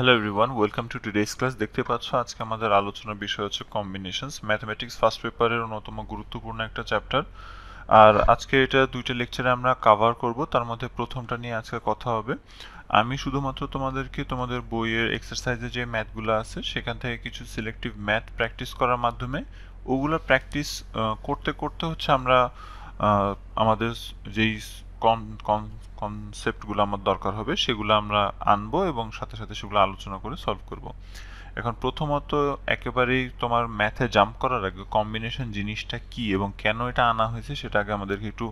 Hello everyone welcome to today's class দেখতে পাচ্ছ আজকে আমাদের আলোচনার বিষয় হচ্ছে কম্বিনেশনস ম্যাথমেটিক্স ফার্স্ট পেপারের অন্যতম গুরুত্বপূর্ণ একটা চ্যাপ্টার আর আজকে এটা দুইটা লেকচারে আমরা কাভার করব তার মধ্যে প্রথমটা নিয়ে আজকে কথা হবে আমি শুধুমাত্র তোমাদেরকে তোমাদের বইয়ের এক্সারসাইজে যে ম্যাথগুলো আছে সেখান থেকে কিছু সিলেক্টিভ ম্যাথ প্র্যাকটিস করার মাধ্যমে ওগুলো প্র্যাকটিস করতে করতে হচ্ছে আমরা আমাদের যেই কনসেপ্টগুলো আমার দরকার হবে সেগুলো আমরা আনবো এবং সাথে সাথে সেগুলো আলোচনা করে সলভ করব এখন প্রথমত একেবারেই তোমার ম্যাথে জাম্প করার আগে কম্বিনেশন জিনিসটা কি এবং কেন এটা আনা হয়েছে সেটা আগে আমাদেরকে একটু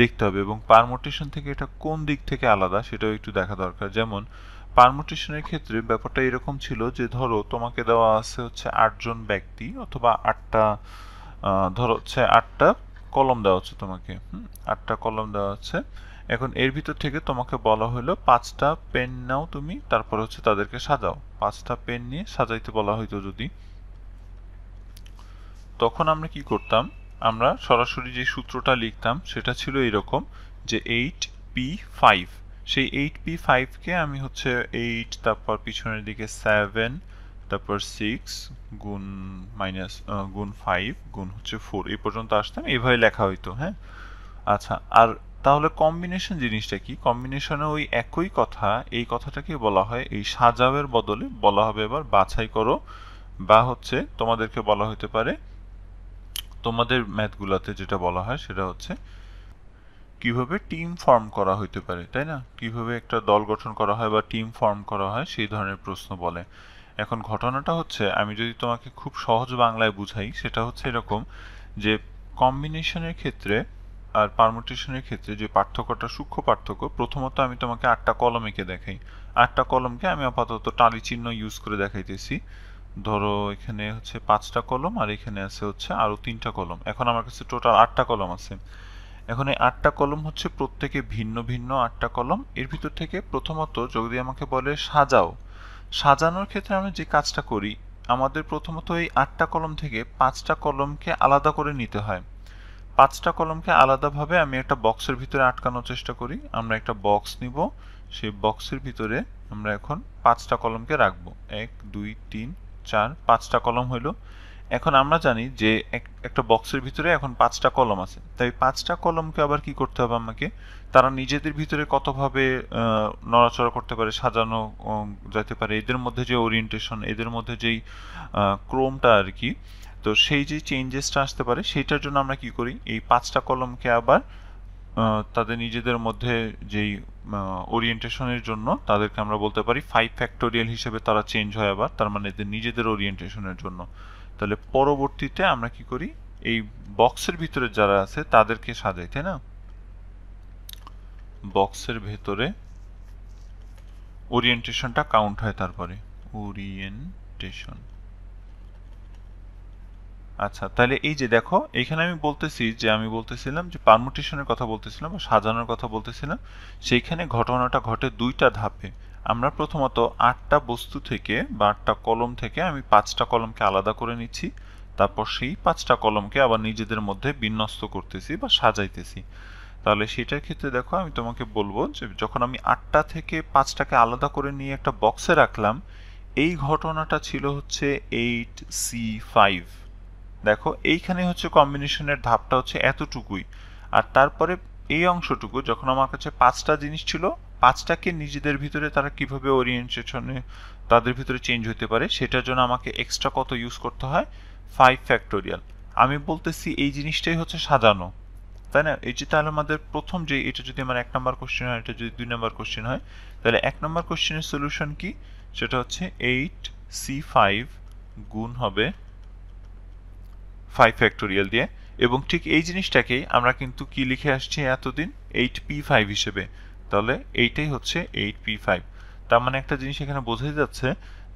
দেখতে হবে এবং পারমোটেশন থেকে এটা কোন দিক থেকে আলাদা সেটাও একটু দেখা দরকার যেমন পারমোটেশনের ক্ষেত্রে ব্যাপারটা এরকম ছিল যে ধরো তোমাকে দেওয়া আছে হচ্ছে আটজন ব্যক্তি অথবা আটটা ধরো হচ্ছে আটটা কলম দেওয়া হচ্ছে তোমাকে হুম আটটা কলম দেওয়া আছে এখন এর ভিতর থেকে তোমাকে বলা হলো পাঁচটা পেন নাও তুমি তারপর হচ্ছে তাদেরকে সাজাও পাঁচটা পেন নিয়ে সাজাইতে বলা হইতো যদি তখন আমরা কি করতাম আমরা সরাসরি যে সূত্রটা লিখতাম সেটা ছিল এরকম যে এইট পি ফাইভ সেই এইট পি ফাইভকে আমি হচ্ছে এইট তারপর পিছনের দিকে সেভেন তারপর সিক্স গুণ মাইনাস গুণ ফাইভ গুণ হচ্ছে ফোর এই পর্যন্ত আসতাম এইভাবে লেখা হইতো হ্যাঁ আচ্ছা আর তাহলে কম্বিনেশন জিনিসটা কি কম্বিনেশনে ওই একই কথা এই কথাটাকে বলা হয় এই সাজাবের বদলে বলা হবে এবার বাছাই করো বা হচ্ছে তোমাদেরকে বলা হতে পারে তোমাদের ম্যাথগুলোতে যেটা বলা হয় সেটা হচ্ছে কিভাবে টিম ফর্ম করা হইতে পারে তাই না কিভাবে একটা দল গঠন করা হয় বা টিম ফর্ম করা হয় সেই ধরনের প্রশ্ন বলে এখন ঘটনাটা হচ্ছে আমি যদি তোমাকে খুব সহজ বাংলায় বুঝাই সেটা হচ্ছে এরকম যে কম্বিনেশনের ক্ষেত্রে আর পারমুটেশনের ক্ষেত্রে যে পার্থক্যটা সূক্ষ্ম পার্থক্য প্রথমত আমি তোমাকে আটটা কলম এঁকে দেখাই আটটা কলমকে আমি আপাতত টালি চিহ্ন ইউজ করে দেখাইতেছি ধরো এখানে হচ্ছে পাঁচটা কলম আর এখানে আছে হচ্ছে আরও তিনটা কলম এখন আমার কাছে টোটাল আটটা কলম আছে এখন এই আটটা কলম হচ্ছে প্রত্যেকে ভিন্ন ভিন্ন আটটা কলম এর ভিতর থেকে প্রথমত যদি আমাকে বলে সাজাও সাজানোর ক্ষেত্রে আমরা যে কাজটা করি আমাদের প্রথমত এই আটটা কলম থেকে পাঁচটা কলমকে আলাদা করে নিতে হয় পাঁচটা কলমকে আলাদাভাবে আমি একটা বক্সের ভিতরে আটকানোর চেষ্টা করি আমরা একটা বক্স নিব সেই বক্সের ভিতরে আমরা এখন পাঁচটা কলমকে রাখবো এক দুই তিন চার পাঁচটা কলম হইলো এখন আমরা জানি যে একটা বক্সের ভিতরে এখন পাঁচটা কলম আছে তাই পাঁচটা কলমকে আবার কি করতে হবে আমাকে তারা নিজেদের ভিতরে কতভাবে নড়াচড়া করতে পারে সাজানো যেতে পারে এদের মধ্যে যে ওরিয়েন্টেশন এদের মধ্যে যেই ক্রোমটা আর কি তো সেই যে চেঞ্জেসটা আসতে পারে সেইটার জন্য আমরা কি করি এই পাঁচটা কলমকে আবার তাদের নিজেদের মধ্যে যেই ওরিয়েন্টেশনের জন্য তাদেরকে আমরা বলতে পারি ফাইভ ফ্যাক্টোরিয়াল হিসেবে তারা চেঞ্জ হয় আবার তার মানে এদের নিজেদের ওরিয়েন্টেশনের জন্য তাহলে পরবর্তীতে আমরা কি করি এই বক্সের ভিতরে যারা আছে তাদেরকে সাজাই তাই না বক্সের ভেতরে ওরিয়েন্টেশনটা কাউন্ট হয় তারপরে ওরিয়েন্টেশন আচ্ছা তাহলে এই যে দেখো এখানে আমি বলতেছি যে আমি বলতেছিলাম যে পারমুটেশনের কথা বলতেছিলাম বা সাজানোর কথা বলতেছিলাম সেইখানে ঘটনাটা ঘটে দুইটা ধাপে আমরা প্রথমত আটটা বস্তু থেকে বা আটটা কলম থেকে আমি পাঁচটা কলমকে আলাদা করে নিচ্ছি তারপর সেই পাঁচটা কলমকে আবার নিজেদের মধ্যে বিন্যস্ত করতেছি বা সাজাইতেছি তাহলে সেটার ক্ষেত্রে দেখো আমি তোমাকে বলবো যে যখন আমি আটটা থেকে পাঁচটাকে আলাদা করে নিয়ে একটা বক্সে রাখলাম এই ঘটনাটা ছিল হচ্ছে এইট সি ফাইভ দেখো এইখানে হচ্ছে কম্বিনেশনের ধাপটা হচ্ছে এতটুকুই আর তারপরে এই অংশটুকু যখন আমার কাছে পাঁচটা জিনিস ছিল পাঁচটাকে নিজেদের ভিতরে তারা কিভাবে ওরিয়েন্টেশনে তাদের ভিতরে চেঞ্জ হতে পারে সেটার জন্য আমাকে এক্সট্রা কত ইউজ করতে হয় ফাইভ ফ্যাক্টোরিয়াল আমি বলতেছি এই জিনিসটাই হচ্ছে সাজানো তাই না এই যে তাহলে আমাদের প্রথম যে এটা যদি আমার এক নম্বর কোশ্চেন হয় এটা যদি দুই নম্বর কোশ্চেন হয় তাহলে এক নম্বর কোশ্চেনের সলিউশন কি সেটা হচ্ছে এইট সি ফাইভ গুণ হবে ফাইভ ফ্যাক্টোরিয়াল দিয়ে এবং ঠিক এই জিনিসটাকেই আমরা কিন্তু কি লিখে আসছি এতদিন এইট পি ফাইভ হিসেবে তাহলে এইটাই হচ্ছে এইট পি ফাইভ তার মানে একটা জিনিস এখানে বোঝাই যাচ্ছে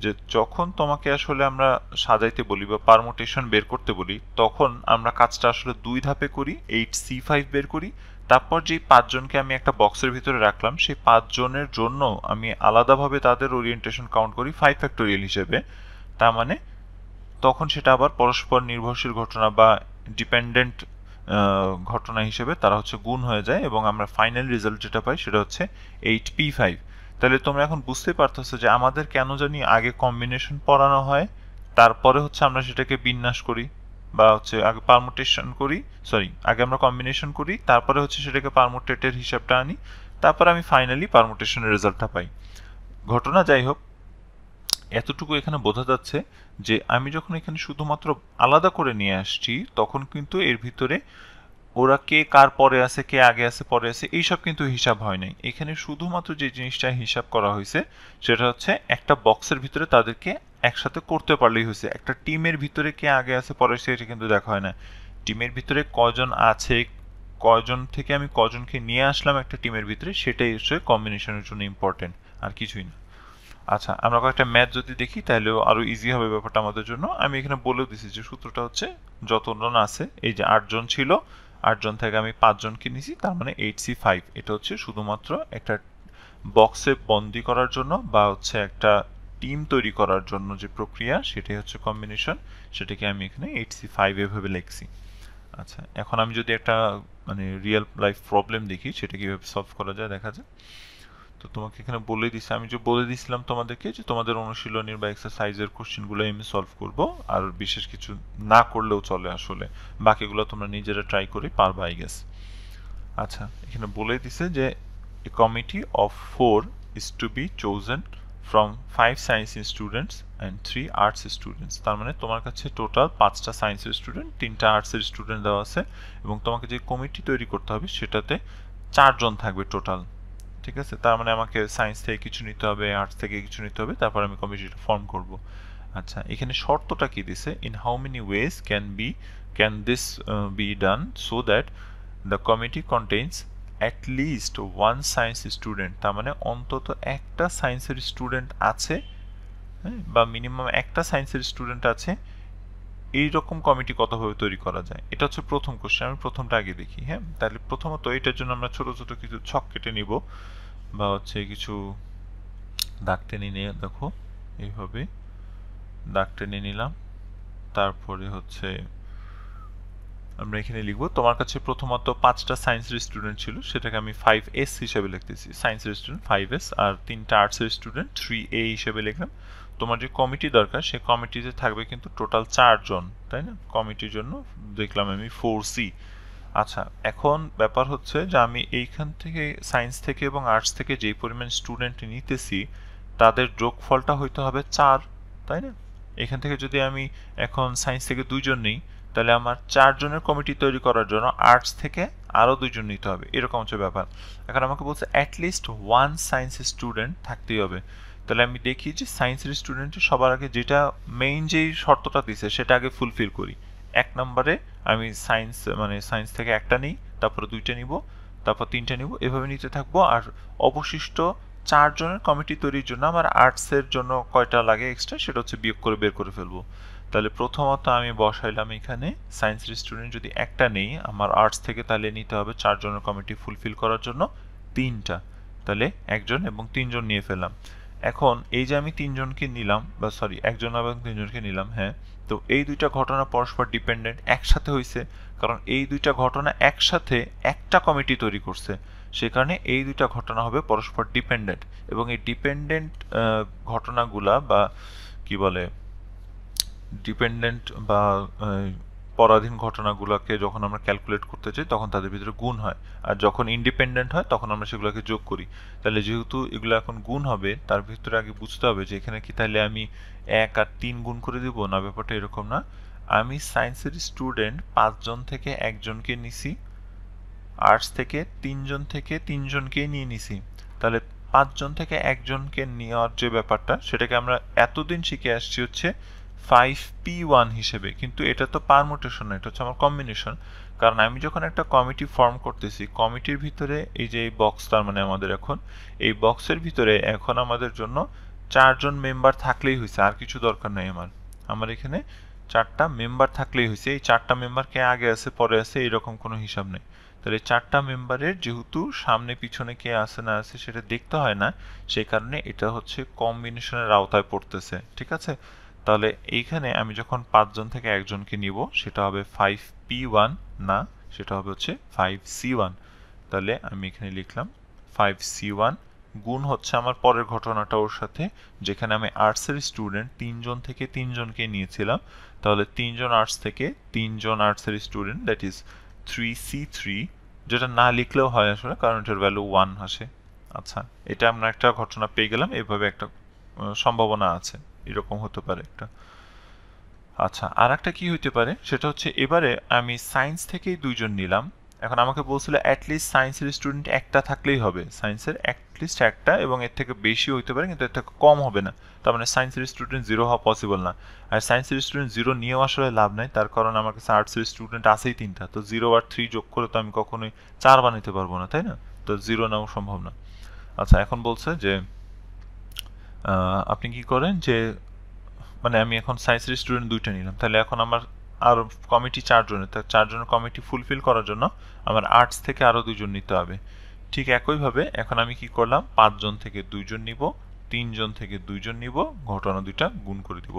যে যখন তোমাকে আসলে আমরা সাজাইতে বলি বা পারমোটেশন বের করতে বলি তখন আমরা কাজটা আসলে দুই ধাপে করি এইট সি ফাইভ বের করি তারপর যেই পাঁচজনকে আমি একটা বক্সের ভিতরে রাখলাম সেই পাঁচজনের জন্য আমি আলাদাভাবে তাদের ওরিয়েন্টেশন কাউন্ট করি ফাইভ ফ্যাক্টোরিয়াল হিসেবে তার মানে তখন সেটা আবার পরস্পর নির্ভরশীল ঘটনা বা ডিপেন্ডেন্ট ঘটনা হিসেবে তারা হচ্ছে গুণ হয়ে যায় এবং আমরা ফাইনাল রেজাল্ট যেটা পাই সেটা হচ্ছে এইট পি ফাইভ তাহলে তোমরা এখন বুঝতে পারতেছ যে আমাদের কেন জানি আগে কম্বিনেশন পড়ানো হয় তারপরে হচ্ছে আমরা সেটাকে বিন্যাস করি বা হচ্ছে আগে পারমোটেশন করি সরি আগে আমরা কম্বিনেশন করি তারপরে হচ্ছে সেটাকে পারমোটেটের হিসাবটা আনি তারপরে আমি ফাইনালি পারমোটেশনের রেজাল্টটা পাই ঘটনা যাই হোক এতটুকু এখানে বোঝা যাচ্ছে যে আমি যখন এখানে শুধুমাত্র আলাদা করে নিয়ে আসছি তখন কিন্তু এর ভিতরে ওরা কে কার পরে আছে কে আগে আছে পরে আছে এইসব কিন্তু হিসাব হয় নাই এখানে শুধুমাত্র যে জিনিসটা হিসাব করা হয়েছে সেটা হচ্ছে একটা বক্সের ভিতরে তাদেরকে একসাথে করতে পারলেই হয়েছে একটা টিমের ভিতরে কে আগে আছে পরে সেটা কিন্তু দেখা হয় না টিমের ভিতরে কজন আছে কজন থেকে আমি কজনকে নিয়ে আসলাম একটা টিমের ভিতরে সেটাই হচ্ছে কম্বিনেশনের জন্য ইম্পর্টেন্ট আর কিছুই না আচ্ছা আমরা কয়েকটা ম্যাথ যদি দেখি তাহলেও আরও ইজি হবে ব্যাপারটা আমাদের জন্য আমি এখানে বলেও দিছি যে সূত্রটা হচ্ছে যতজন আছে এই যে আটজন ছিল আটজন থেকে আমি পাঁচজনকে নিছি তার মানে এইট সি ফাইভ এটা হচ্ছে শুধুমাত্র একটা বক্সে বন্দি করার জন্য বা হচ্ছে একটা টিম তৈরি করার জন্য যে প্রক্রিয়া সেটাই হচ্ছে কম্বিনেশন সেটাকে আমি এখানে এইট সি ফাইভ এভাবে লিখছি আচ্ছা এখন আমি যদি একটা মানে রিয়েল লাইফ প্রবলেম দেখি সেটা কীভাবে সলভ করা যায় দেখা যায় তো তোমাকে এখানে বলে দিছি আমি যে বলে দিছিলাম তোমাদেরকে যে তোমাদের অনুশীলনীর বা এক্সারসাইজের কোশ্চেনগুলো আমি সলভ করব আর বিশেষ কিছু না করলেও চলে আসলে বাকিগুলো তোমরা নিজেরা ট্রাই করে পারবা আই গেস আচ্ছা এখানে বলে দিছে যে a committee of four is to be chosen from five science students and three arts students তার মানে তোমার কাছে টোটাল পাঁচটা সায়েন্সের স্টুডেন্ট তিনটা আর্টসের স্টুডেন্ট দেওয়া আছে এবং তোমাকে যে কমিটি তৈরি করতে হবে সেটাতে চারজন থাকবে টোটাল ঠিক আছে তার মানে আমাকে সায়েন্স থেকে কিছু নিতে হবে আর্টস থেকে কিছু নিতে হবে তারপর আমি কমিটিটা ফর্ম করব আচ্ছা এখানে শর্তটা কি দিছে in how many ways can be can this be done so that the committee contains at least one science student তার মানে অন্তত একটা সায়েন্সের স্টুডেন্ট আছে হ্যাঁ, বা মিনিমাম একটা সায়েন্সের স্টুডেন্ট আছে এই রকম কমিটি কতভাবে তৈরি করা যায় এটা হচ্ছে প্রথম কোশ্চেন আমি প্রথমটা আগে দেখি হ্যাঁ তাহলে প্রথমত এটার জন্য আমরা ছোট ছোট কিছু ছক কেটে নিব বা হচ্ছে কিছু দাগ টেনে নিয়ে দেখো এইভাবে দাগ টেনে নিলাম তারপরে হচ্ছে আমরা এখানে লিখব তোমার কাছে প্রথমত পাঁচটা সায়েন্সের স্টুডেন্ট ছিল সেটাকে আমি ফাইভ এস হিসেবে লিখতেছি সায়েন্সের স্টুডেন্ট ফাইভ এস আর তিনটা আর্টসের স্টুডেন্ট থ্রি এ হিসেবে লিখলাম তোমার যে কমিটি দরকার সে কমিটিতে থাকবে কিন্তু টোটাল চারজন তাই না কমিটির জন্য দেখলাম আমি ফোর সি আচ্ছা এখন ব্যাপার হচ্ছে যে আমি এইখান থেকে সায়েন্স থেকে এবং আর্টস থেকে যেই পরিমাণ স্টুডেন্ট নিতেছি তাদের যোগফলটা হইতে হবে চার তাই না এখান থেকে যদি আমি এখন সায়েন্স থেকে দুইজন নিই তাহলে আমার চারজনের কমিটি তৈরি করার জন্য আর্টস থেকে আরও দুজন নিতে হবে এরকম হচ্ছে ব্যাপার এখন আমাকে বলছে অ্যাটলিস্ট ওয়ান সায়েন্স স্টুডেন্ট থাকতেই হবে তাহলে আমি দেখি যে সায়েন্সের স্টুডেন্টের সবার আগে যেটা মেইন যেই শর্তটা দিছে সেটা আগে ফুলফিল করি এক নম্বরে আমি সায়েন্স মানে সায়েন্স থেকে একটা নিই তারপর দুইটা নিব তারপর তিনটা নিব এভাবে নিতে থাকবো আর অবশিষ্ট চারজনের কমিটি তৈরির জন্য আমার আর্টসের জন্য কয়টা লাগে এক্সট্রা সেটা হচ্ছে বিয়োগ করে বের করে ফেলবো তাহলে প্রথমত আমি বসাইলাম এখানে সায়েন্সের স্টুডেন্ট যদি একটা নেই আমার আর্টস থেকে তাহলে নিতে হবে চারজনের কমিটি ফুলফিল করার জন্য তিনটা তাহলে একজন এবং তিনজন নিয়ে ফেলাম এখন এই যে আমি তিনজনকে নিলাম বা সরি একজন এবং তিনজনকে নিলাম হ্যাঁ তো এই দুইটা ঘটনা পরস্পর ডিপেন্ডেন্ট একসাথে হয়েছে কারণ এই দুইটা ঘটনা একসাথে একটা কমিটি তৈরি করছে কারণে এই দুইটা ঘটনা হবে পরস্পর ডিপেন্ডেন্ট এবং এই ডিপেন্ডেন্ট ঘটনাগুলা বা কি বলে ডিপেন্ডেন্ট বা পরাধীন ঘটনাগুলোকে যখন আমরা ক্যালকুলেট করতে চাই তখন তাদের ভিতরে গুণ হয় আর যখন ইন্ডিপেন্ডেন্ট হয় তখন আমরা সেগুলোকে যোগ করি তাহলে যেহেতু এগুলো এখন গুণ হবে তার ভিতরে আগে বুঝতে হবে যে এখানে কি তাহলে আমি এক আর তিন গুণ করে দিব না ব্যাপারটা এরকম না আমি সায়েন্সের স্টুডেন্ট পাঁচজন থেকে একজনকে নিছি আর্টস থেকে তিনজন থেকে তিনজনকে নিয়ে নিছি তাহলে পাঁচজন থেকে একজনকে নেওয়ার যে ব্যাপারটা সেটাকে আমরা এতদিন শিখে আসছি হচ্ছে ফাইভ পি ওয়ান হিসেবে কিন্তু এটা তো পারমুটেশন এটা হচ্ছে আমার কম্বিনেশন কারণ আমি যখন একটা কমিটি ফর্ম করতেছি কমিটির ভিতরে এই যে এই বক্স তার মানে আমাদের এখন এই বক্সের ভিতরে এখন আমাদের জন্য চারজন মেম্বার থাকলেই হয়েছে আর কিছু দরকার নেই আমার আমার এখানে চারটা মেম্বার থাকলেই হয়েছে এই চারটা মেম্বার কে আগে আছে পরে আছে এইরকম কোনো হিসাব নেই তাহলে চারটা মেম্বারের যেহেতু সামনে পিছনে কে আছে না আছে সেটা দেখতে হয় না সেই কারণে এটা হচ্ছে কম্বিনেশনের আওতায় পড়তেছে ঠিক আছে তাহলে এইখানে আমি যখন পাঁচজন থেকে একজনকে নিব সেটা হবে ফাইভ পি ওয়ান না সেটা হবে হচ্ছে ফাইভ সি ওয়ান তাহলে আমি এখানে লিখলাম ফাইভ সি ওয়ান গুণ হচ্ছে আমার পরের ঘটনাটা ওর সাথে যেখানে আমি আর্টসের স্টুডেন্ট তিনজন থেকে তিনজনকে নিয়েছিলাম তাহলে তিনজন আর্টস থেকে তিনজন আর্টসের student that is three C three যেটা না লিখলেও হয় আসলে কারণ এটার ভ্যালু ওয়ান আসে আচ্ছা এটা আমরা একটা ঘটনা পেয়ে গেলাম এভাবে একটা সম্ভাবনা আছে এরকম হতে পারে একটা আচ্ছা আর একটা কী হইতে পারে সেটা হচ্ছে এবারে আমি সায়েন্স থেকেই দুইজন নিলাম এখন আমাকে বলছিল অ্যাটলিস্ট সায়েন্সের স্টুডেন্ট একটা থাকলেই হবে সায়েন্সের অ্যাটলিস্ট একটা এবং এর থেকে বেশি হইতে পারে কিন্তু এর থেকে কম হবে না তার মানে সায়েন্সের স্টুডেন্ট জিরো হওয়া পসিবল না আর সায়েন্সের স্টুডেন্ট জিরো নিয়েও আসলে লাভ নাই তার কারণ আমার কাছে আর্টসের স্টুডেন্ট আছেই তিনটা তো জিরো আর থ্রি যোগ করে তো আমি কখনোই চার বানাতে পারবো না তাই না তো জিরো নেওয়া সম্ভব না আচ্ছা এখন বলছে যে আপনি কি করেন যে মানে আমি এখন সায়েন্সের স্টুডেন্ট দুইটা নিলাম তাহলে এখন আমার আরও কমিটি চারজনের তো চারজনের কমিটি ফুলফিল করার জন্য আমার আর্টস থেকে আরও দুজন নিতে হবে ঠিক একইভাবে এখন আমি কি করলাম পাঁচজন থেকে দুইজন নিব তিনজন থেকে দুইজন নিব ঘটনা দুইটা গুণ করে দিব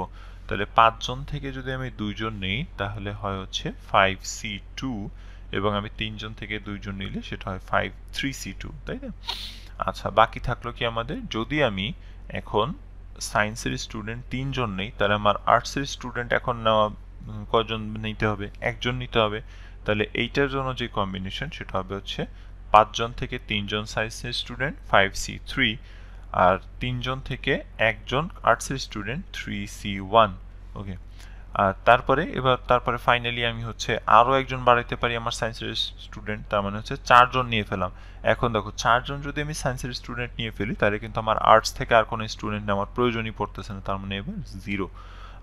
তাহলে পাঁচজন থেকে যদি আমি দুইজন নেই তাহলে হয় হচ্ছে ফাইভ সি টু এবং আমি তিনজন থেকে দুইজন নিলে সেটা হয় ফাইভ থ্রি সি টু তাই না আচ্ছা বাকি থাকলো কি আমাদের যদি আমি এখন সায়েন্সের স্টুডেন্ট তিনজন নেই তাহলে আমার আর্টসের স্টুডেন্ট এখন নেওয়া কজন নিতে হবে একজন নিতে হবে তাহলে এইটার জন্য যে কম্বিনেশন সেটা হবে হচ্ছে পাঁচজন থেকে তিনজন সায়েন্সের স্টুডেন্ট ফাইভ সি থ্রি আর তিনজন থেকে একজন আর্টসের student three C one okay আর তারপরে এবার তারপরে ফাইনালি আমি হচ্ছে আরও একজন বাড়াইতে পারি আমার সায়েন্সের স্টুডেন্ট তার মানে হচ্ছে চারজন নিয়ে ফেলাম এখন দেখো চারজন যদি আমি সায়েন্সের স্টুডেন্ট নিয়ে ফেলি তাহলে কিন্তু আমার আর্টস থেকে আর কোনো স্টুডেন্ট আমার প্রয়োজনই পড়তেছে না তার মানে এবার জিরো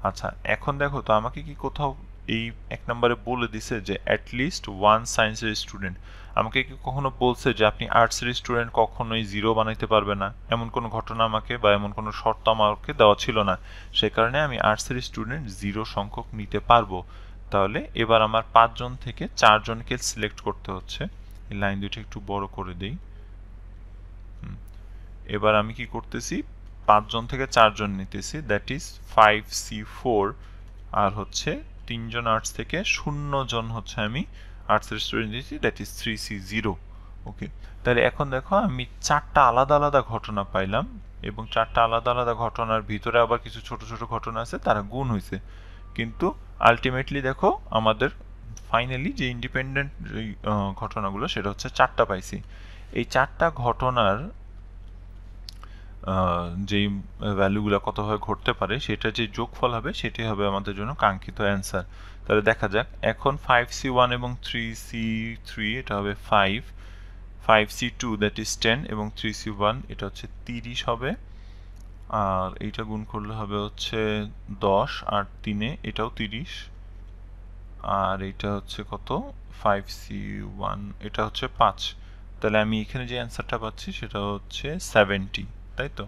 আচ্ছা এখন দেখো তো আমাকে কি কোথাও এই এক নম্বরে বলে দিছে যে অ্যাটলিস্ট ওয়ান সায়েন্সের স্টুডেন্ট আমাকে কি কখনো বলছে যে আপনি আর্টসের স্টুডেন্ট কখনোই জিরো বানাইতে পারবে না এমন কোনো ঘটনা আমাকে বা এমন কোনো শর্ত আমাকে দেওয়া ছিল না সে কারণে আমি আর্টসের স্টুডেন্ট জিরো সংখ্যক নিতে পারবো তাহলে এবার আমার পাঁচজন থেকে চারজনকে সিলেক্ট করতে হচ্ছে এই লাইন দুইটা একটু বড় করে দিই এবার আমি কি করতেছি পাঁচজন থেকে চারজন নিতেছি that is five C four আর হচ্ছে তিনজন আর্টস থেকে শূন্য জন হচ্ছে আমি আর্টসের স্টুডেন্ট দিয়েছি that is three C zero okay তাহলে এখন দেখো আমি চারটা আলাদা আলাদা ঘটনা পাইলাম এবং চারটা আলাদা আলাদা ঘটনার ভিতরে আবার কিছু ছোট ছোট ঘটনা আছে তারা গুণ হয়েছে কিন্তু আলটিমেটলি দেখো আমাদের ফাইনালি যে ইন্ডিপেন্ডেন্ট ঘটনাগুলো সেটা হচ্ছে চারটা পাইছি এই চারটা ঘটনার যেই ভ্যালুগুলো কতভাবে ঘটতে পারে সেটা যে যোগফল হবে সেটি হবে আমাদের জন্য কাঙ্ক্ষিত অ্যান্সার তাহলে দেখা যাক এখন ফাইভ সি ওয়ান এবং থ্রি সি থ্রি এটা হবে five five C two that is ten এবং থ্রি সি ওয়ান এটা হচ্ছে তিরিশ হবে আর এইটা গুণ করলে হবে হচ্ছে দশ আর তিনে এটাও তিরিশ আর এটা হচ্ছে কত ফাইভ সি ওয়ান এটা হচ্ছে পাঁচ তাহলে আমি এখানে যে অ্যান্সারটা পাচ্ছি সেটা হচ্ছে সেভেন্টি তাই তো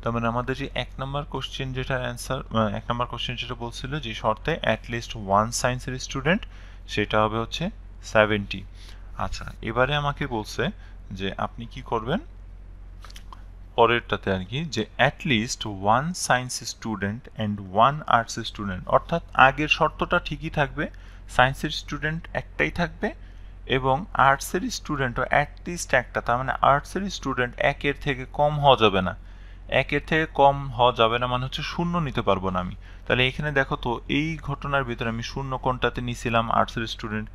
তার মানে আমাদের যে এক নম্বর কোশ্চেন যেটা অ্যান্সার এক নম্বর কোশ্চেন যেটা বলছিল যে শর্তে অ্যাটলিস্ট ওয়ান সায়েন্সের স্টুডেন্ট সেটা হবে হচ্ছে সেভেন্টি আচ্ছা এবারে আমাকে বলছে যে আপনি কি করবেন পরেরটাতে আর কি যে at least one science student and one arts student অর্থাৎ আগের শর্তটা ঠিকই থাকবে সায়েন্সের স্টুডেন্ট একটাই থাকবে এবং আর্টসের স্টুডেন্টও অ্যাটলিস্ট একটা তার মানে আর্টসের স্টুডেন্ট একের থেকে কম হওয়া যাবে না একের থেকে কম হওয়া যাবে না মানে হচ্ছে শূন্য নিতে পারবো না আমি তাহলে এখানে দেখো তো এই ঘটনার ভিতরে আমি শূন্য কোনটাতে নিয়েছিলাম আর্টসের স্টুডেন্ট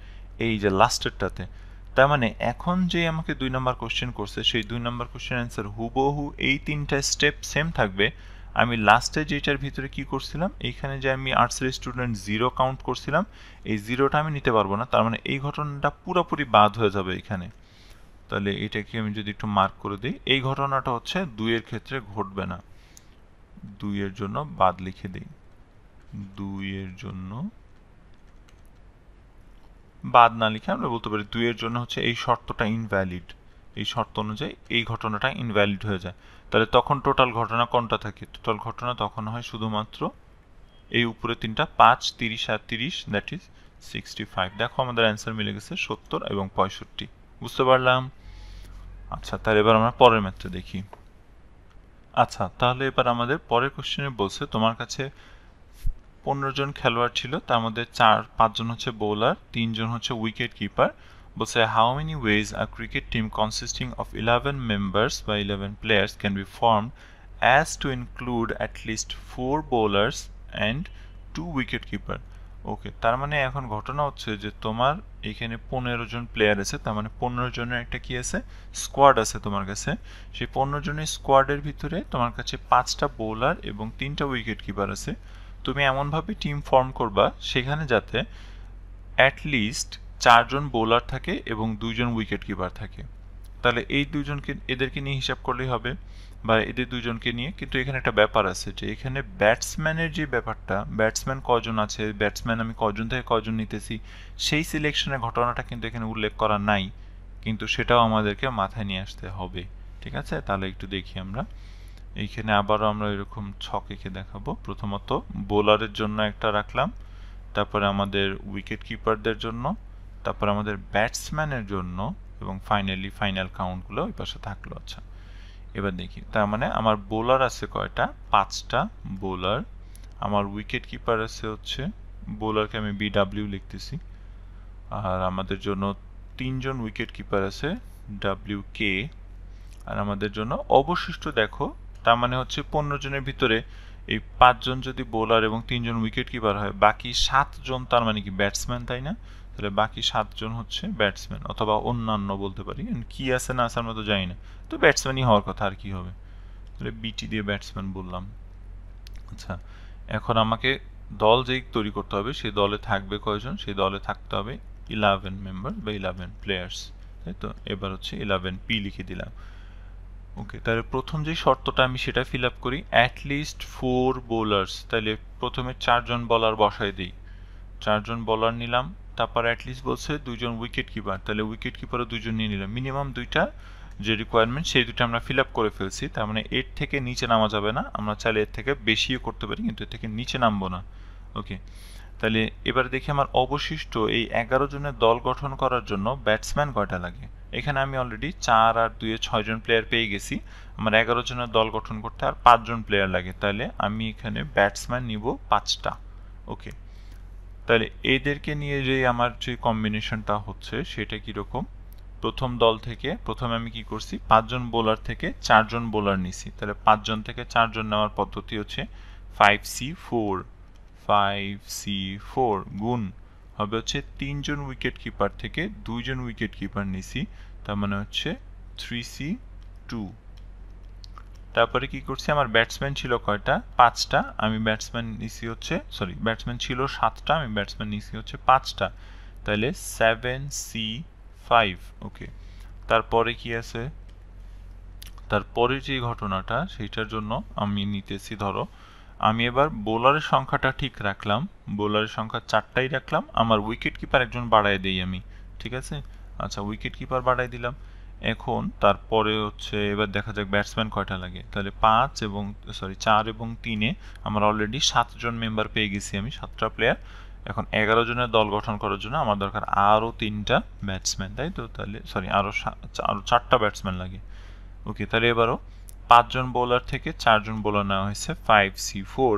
এই যে লাস্টেরটাতে তার মানে এখন যে আমাকে দুই নম্বর কোশ্চেন করছে সেই দুই নম্বর কোশ্চেন অ্যান্সার হুবহু এই তিনটা স্টেপ সেম থাকবে আমি লাস্টে যেটার ভিতরে কি করছিলাম এইখানে যে আমি আর্টসের স্টুডেন্ট জিরো কাউন্ট করছিলাম এই জিরোটা আমি নিতে পারবো না তার মানে এই ঘটনাটা পুরোপুরি বাদ হয়ে যাবে এখানে তাহলে এটাকে আমি যদি একটু মার্ক করে দিই এই ঘটনাটা হচ্ছে দুইয়ের ক্ষেত্রে ঘটবে না দুইয়ের জন্য বাদ লিখে দিই দুইয়ের জন্য বাদ না লিখে আমরা বলতে পারি দুইয়ের জন্য হচ্ছে এই শর্তটা ইনভ্যালিড এই শর্ত অনুযায়ী এই ঘটনাটা ইনভ্যালিড হয়ে যায় তাহলে তখন টোটাল ঘটনা কোনটা থাকে টোটাল ঘটনা তখন হয় শুধুমাত্র এই উপরে তিনটা পাঁচ তিরিশ আর তিরিশ দ্যাট ইজ সিক্সটি ফাইভ দেখো আমাদের অ্যান্সার মিলে গেছে সত্তর এবং পঁয়ষট্টি বুঝতে পারলাম আচ্ছা তাহলে এবার আমরা পরের ম্যাথে দেখি আচ্ছা তাহলে এবার আমাদের পরের কোশ্চেনে বলছে তোমার কাছে পনেরো জন খেলোয়াড় ছিল তার মধ্যে চার পাঁচজন হচ্ছে বোলার তিনজন হচ্ছে উইকেট কিপার বলছে how many ways a cricket team consisting of eleven members বা eleven players can be form as to include at least four bowlers and two wicket keeper okay তার মানে এখন ঘটনা হচ্ছে যে তোমার এখানে পনেরো জন প্লেয়ার আছে তার মানে পনেরো জনের একটা কি আছে স্কোয়াড আছে তোমার কাছে সেই পনেরো জনের স্কোয়াডের ভিতরে তোমার কাছে পাঁচটা বোলার এবং তিনটা উইকেট কিপার আছে তুমি এমনভাবে টিম ফর্ম করবা সেখানে যাতে অ্যাটলিস্ট চারজন বোলার থাকে এবং দুইজন উইকেট কিপার থাকে তাহলে এই দুজনকে এদেরকে নিয়ে হিসাব করলেই হবে বা এদের দুজনকে নিয়ে কিন্তু এখানে একটা ব্যাপার আছে যে এখানে ব্যাটসম্যানের যে ব্যাপারটা ব্যাটসম্যান কজন আছে ব্যাটসম্যান আমি কজন থেকে কজন নিতেছি সেই সিলেকশনের ঘটনাটা কিন্তু এখানে উল্লেখ করা নাই কিন্তু সেটাও আমাদেরকে মাথায় নিয়ে আসতে হবে ঠিক আছে তাহলে একটু দেখি আমরা এইখানে আবারও আমরা এরকম ছক এঁকে দেখাবো প্রথমত বোলারের জন্য একটা রাখলাম তারপরে আমাদের উইকেট কিপারদের জন্য তারপর আমাদের ব্যাটসম্যানের জন্য এবং ফাইনালি ফাইনাল কাউন্টগুলো ওই পাশে থাকলো আচ্ছা এবার দেখি তার মানে আমার বোলার আছে কয়টা পাঁচটা বোলার আমার উইকেট কিপার আছে হচ্ছে বোলারকে আমি বিডাব্লিউ লিখতেছি আর আমাদের জন্য তিনজন উইকেট কিপার আছে ডাব্লিউ কে আর আমাদের জন্য অবশিষ্ট দেখো তার মানে হচ্ছে পনেরো জনের ভিতরে এই পাঁচজন যদি বোলার এবং তিনজন উইকেট কিপার হয় বাকি সাতজন তার মানে কি ব্যাটসম্যান তাই না তাহলে বাকি সাতজন হচ্ছে ব্যাটসম্যান অথবা অন্যান্য বলতে পারি কি আছে না আছে আমরা তো জানি না তো ব্যাটসম্যানই হওয়ার কথা আর কি হবে তাহলে বিটি দিয়ে ব্যাটসম্যান বললাম আচ্ছা এখন আমাকে দল যেই তৈরি করতে হবে সেই দলে থাকবে কয়জন সেই দলে থাকতে হবে ইলেভেন মেম্বার বা ইলেভেন প্লেয়ার্স তাই তো এবার হচ্ছে ইলেভেন পি লিখে দিলাম ওকে তাহলে প্রথম যে শর্তটা আমি সেটা ফিল আপ করি অ্যাটলিস্ট ফোর বোলার্স তাহলে প্রথমে চারজন বলার বসায় দিই চারজন বলার নিলাম তারপর অ্যাটলিস্ট বলছে দুইজন উইকেট কিপার তাহলে উইকেট কিপারও দুজন নিয়ে নিলাম মিনিমাম দুইটা যে রিকোয়ারমেন্ট সেই দুটো আমরা ফিল আপ করে ফেলছি তার মানে এর থেকে নিচে নামা যাবে না আমরা চাইলে এর থেকে বেশিও করতে পারি কিন্তু এর থেকে নিচে নামবো না ওকে তাহলে এবার দেখি আমার অবশিষ্ট এই এগারো জনের দল গঠন করার জন্য ব্যাটসম্যান কয়টা লাগে এখানে আমি অলরেডি চার আর দুয়ে ছয়জন প্লেয়ার পেয়ে গেছি আমার এগারো জনের দল গঠন করতে আর পাঁচজন প্লেয়ার লাগে তাহলে আমি এখানে ব্যাটসম্যান নিব পাঁচটা ওকে তাহলে এদেরকে নিয়ে যে আমার যে কম্বিনেশনটা হচ্ছে সেটা কীরকম প্রথম দল থেকে প্রথমে আমি কি করছি পাঁচজন বোলার থেকে চারজন বোলার নিছি তাহলে পাঁচজন থেকে চারজন নেওয়ার পদ্ধতি হচ্ছে five C four five C four গুণ হবে হচ্ছে তিনজন উইকেট কিপার থেকে দুইজন উইকেট কিপার নিছি তার মানে হচ্ছে থ্রি সি টু তারপরে কি করছি আমার ব্যাটসম্যান ছিল কয়টা পাঁচটা আমি ব্যাটসম্যান নিছি হচ্ছে সরি ব্যাটসম্যান ছিল সাতটা আমি ব্যাটসম্যান নিছি হচ্ছে পাঁচটা তাহলে সেভেন সি ফাইভ ওকে তারপরে কি আছে তারপরে যে ঘটনাটা সেইটার জন্য আমি নিতেছি ধরো আমি এবার বোলারের সংখ্যাটা ঠিক রাখলাম বোলারের সংখ্যা চারটাই রাখলাম আমার উইকেট কিপার একজন বাড়ায় দেই আমি ঠিক আছে আচ্ছা উইকেট কিপার বাড়ায় দিলাম এখন তারপরে হচ্ছে এবার দেখা যাক ব্যাটসম্যান কয়টা লাগে তাহলে পাঁচ এবং সরি চার এবং তিনে আমরা অলরেডি সাতজন মেম্বার পেয়ে গেছি আমি সাতটা প্লেয়ার এখন এগারো জনের দল গঠন করার জন্য আমার দরকার আরও তিনটা ব্যাটসম্যান তাই তো তাহলে সরি আরও আরও চারটা ব্যাটসম্যান লাগে ওকে তাহলে এবারও পাঁচজন বোলার থেকে চারজন বোলার নেওয়া হয়েছে ফাইভ সি ফোর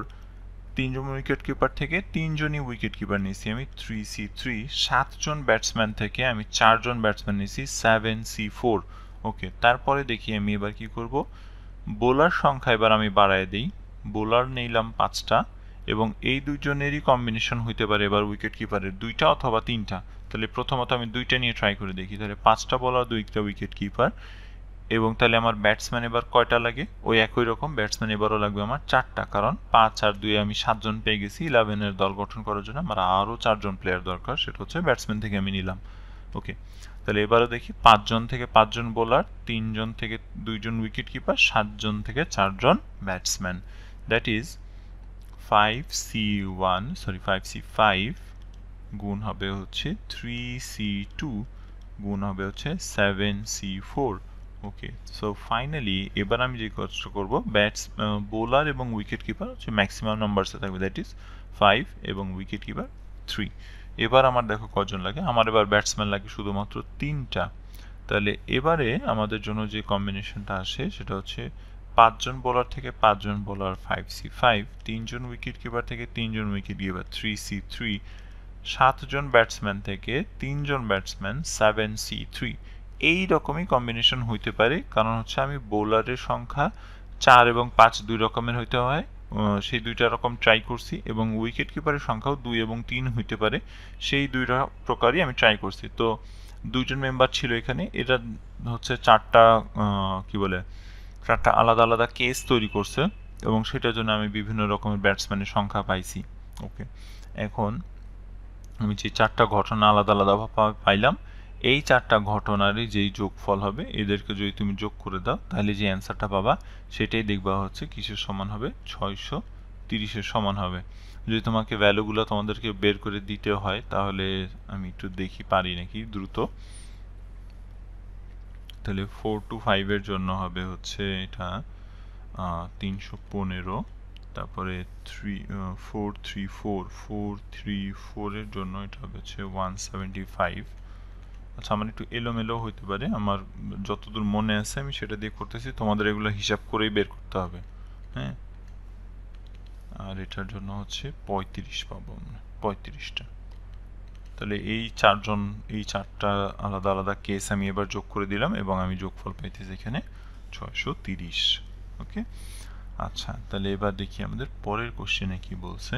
তিনজন উইকেট কিপার থেকে তিনজনই উইকেট কিপার নিয়েছি আমি থ্রি সি থ্রি সাতজন ব্যাটসম্যান থেকে আমি চারজন ব্যাটসম্যান নিয়েছি সেভেন সি ফোর ওকে তারপরে দেখি আমি এবার কি করব বোলার সংখ্যা এবার আমি বাড়ায় দিই বোলার নিলাম পাঁচটা এবং এই দুজনেরই কম্বিনেশন হইতে পারে এবার উইকেট কিপারের দুইটা অথবা তিনটা তাহলে প্রথমত আমি দুইটা নিয়ে ট্রাই করে দেখি তাহলে পাঁচটা বোলার দুইটা উইকেট কিপার এবং তাহলে আমার ব্যাটসম্যান এবার কয়টা লাগে ওই একই রকম ব্যাটসম্যান এবারও লাগবে আমার চারটা কারণ পাঁচ আর দুই আমি সাতজন পেয়ে গেছি ইলেভেনের দল গঠন করার জন্য আমার আরও চারজন প্লেয়ার দরকার সেটা হচ্ছে ব্যাটসম্যান থেকে আমি নিলাম ওকে তাহলে এবারও দেখি পাঁচজন থেকে পাঁচজন বোলার তিনজন থেকে দুইজন উইকেট কিপার সাতজন থেকে চারজন batsman that is five C one sorry five C five গুণ হবে হচ্ছে থ্রি সি টু গুণ হবে হচ্ছে seven C four okay so finally এবার আমি যে কষ্ট করব ব্যাটস বোলার uh, এবং উইকেট কিপার হচ্ছে ম্যাক্সিমাম নাম্বারসে থাকবে দ্যাট ইজ ফাইভ এবং উইকেট কিপার থ্রি এবার আমার দেখো কজন লাগে আমার এবার ব্যাটসম্যান লাগে শুধুমাত্র তিনটা তাহলে এবারে আমাদের জন্য যে কম্বিনেশনটা আসে সেটা হচ্ছে পাঁচজন বোলার থেকে পাঁচজন বোলার ফাইভ সি ফাইভ তিনজন উইকেট কিপার থেকে তিনজন wicket keeper three C three সাতজন ব্যাটসম্যান থেকে তিনজন ব্যাটসম্যান সেভেন সি থ্রি এই রকমই কম্বিনেশন হইতে পারে কারণ হচ্ছে আমি বোলারের সংখ্যা চার এবং পাঁচ দুই রকমের হইতে হয় সেই দুইটা রকম ট্রাই করছি এবং উইকেট কিপারের সংখ্যাও দুই এবং তিন হইতে পারে সেই দুইটা প্রকারই আমি ট্রাই করছি তো দুইজন মেম্বার ছিল এখানে এটা হচ্ছে চারটা কি বলে চারটা আলাদা আলাদা কেস তৈরি করছে এবং সেটার জন্য আমি বিভিন্ন রকমের ব্যাটসম্যানের সংখ্যা পাইছি ওকে এখন আমি যে চারটা ঘটনা আলাদা আলাদাভাবে পাইলাম এই চারটা ঘটনারই যেই যোগফল হবে এদেরকে যদি তুমি যোগ করে দাও তাহলে যে অ্যান্সারটা পাবা সেটাই দেখবা হচ্ছে কিসের সমান হবে ছয়শো তিরিশের সমান হবে যদি তোমাকে ভ্যালুগুলো তোমাদেরকে বের করে দিতে হয় তাহলে আমি একটু দেখি পারি নাকি দ্রুত তাহলে ফোর টু ফাইভের জন্য হবে হচ্ছে এটা তিনশো পনেরো তারপরে three four three four four three ফোরের জন্য এটা হচ্ছে ওয়ান সেভেন্টি ফাইভ আচ্ছা আমার একটু এলোমেলো হইতে পারে আমার যতদূর মনে আছে আমি সেটা দিয়ে করতেছি তোমাদের এগুলো হিসাব করেই বের করতে হবে হ্যাঁ আর এটার জন্য হচ্ছে পঁয়ত্রিশ পাবো পঁয়ত্রিশটা তাহলে এই চারজন এই চারটা আলাদা আলাদা কেস আমি এবার যোগ করে দিলাম এবং আমি যোগফল পাইতেছি এখানে ছয়শো তিরিশ ওকে আচ্ছা তাহলে এবার দেখি আমাদের পরের কোশ্চেনে কি বলছে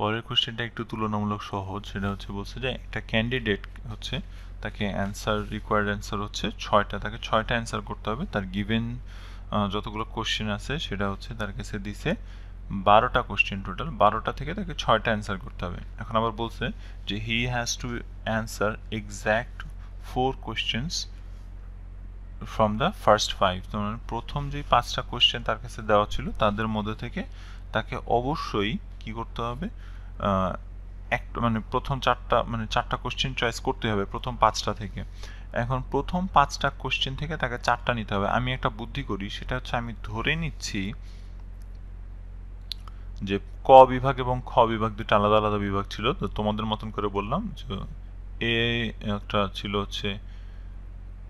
পরের কোশ্চেনটা একটু তুলনামূলক সহজ সেটা হচ্ছে বলছে যে একটা ক্যান্ডিডেট হচ্ছে তাকে অ্যান্সার রিকোয়ার্ড অ্যান্সার হচ্ছে ছয়টা তাকে ছয়টা অ্যান্সার করতে হবে তার গিভেন যতগুলো কোশ্চেন আছে সেটা হচ্ছে তার কাছে দিছে বারোটা কোশ্চেন টোটাল বারোটা থেকে তাকে ছয়টা অ্যান্সার করতে হবে এখন আবার বলছে যে he has to answer exact four questions from the first five তো প্রথম যে পাঁচটা কোশ্চেন তার কাছে দেওয়া ছিল তাদের মধ্যে থেকে তাকে অবশ্যই কি করতে হবে এক মানে প্রথম চারটা মানে চারটা কোশ্চেন চয়েস করতে হবে প্রথম পাঁচটা থেকে এখন প্রথম পাঁচটা কোশ্চেন থেকে তাকে চারটা নিতে হবে আমি একটা বুদ্ধি করি সেটা হচ্ছে আমি ধরে নিচ্ছি যে ক বিভাগ এবং খ বিভাগ দুটো আলাদা আলাদা বিভাগ ছিল তো তোমাদের মতন করে বললাম যে এ একটা ছিল হচ্ছে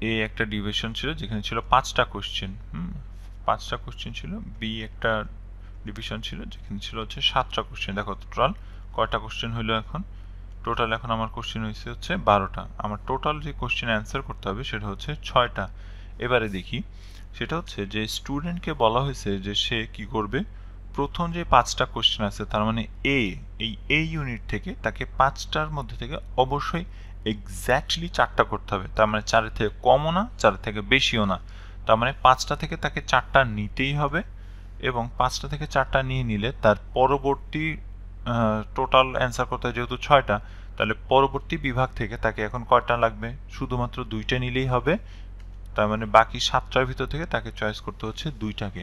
এ একটা ডিভিশন ছিল যেখানে ছিল পাঁচটা কোশ্চেন হুম পাঁচটা কোশ্চেন ছিল বি একটা ডিভিশন ছিল যেখানে ছিল হচ্ছে সাতটা কোশ্চেন দেখো টোটাল কয়টা কোশ্চেন হলো এখন টোটাল এখন আমার কোশ্চেন হয়েছে হচ্ছে বারোটা আমার টোটাল যে কোশ্চেন অ্যান্সার করতে হবে সেটা হচ্ছে ছয়টা এবারে দেখি সেটা হচ্ছে যে স্টুডেন্টকে বলা হয়েছে যে সে কি করবে প্রথম যে পাঁচটা কোশ্চেন আছে তার মানে এ এই এ ইউনিট থেকে তাকে পাঁচটার মধ্যে থেকে অবশ্যই এক্স্যাক্টলি চারটা করতে হবে তার মানে চারের থেকে কমও না চারের থেকে বেশিও না তার মানে পাঁচটা থেকে তাকে চারটা নিতেই হবে এবং পাঁচটা থেকে চারটা নিয়ে নিলে তার পরবর্তী টোটাল অ্যান্সার করতে যেহেতু ছয়টা তাহলে পরবর্তী বিভাগ থেকে তাকে এখন কয়টা লাগবে শুধুমাত্র দুইটা নিলেই হবে তার মানে বাকি সাতটার ভিতর থেকে তাকে চয়েস করতে হচ্ছে দুইটাকে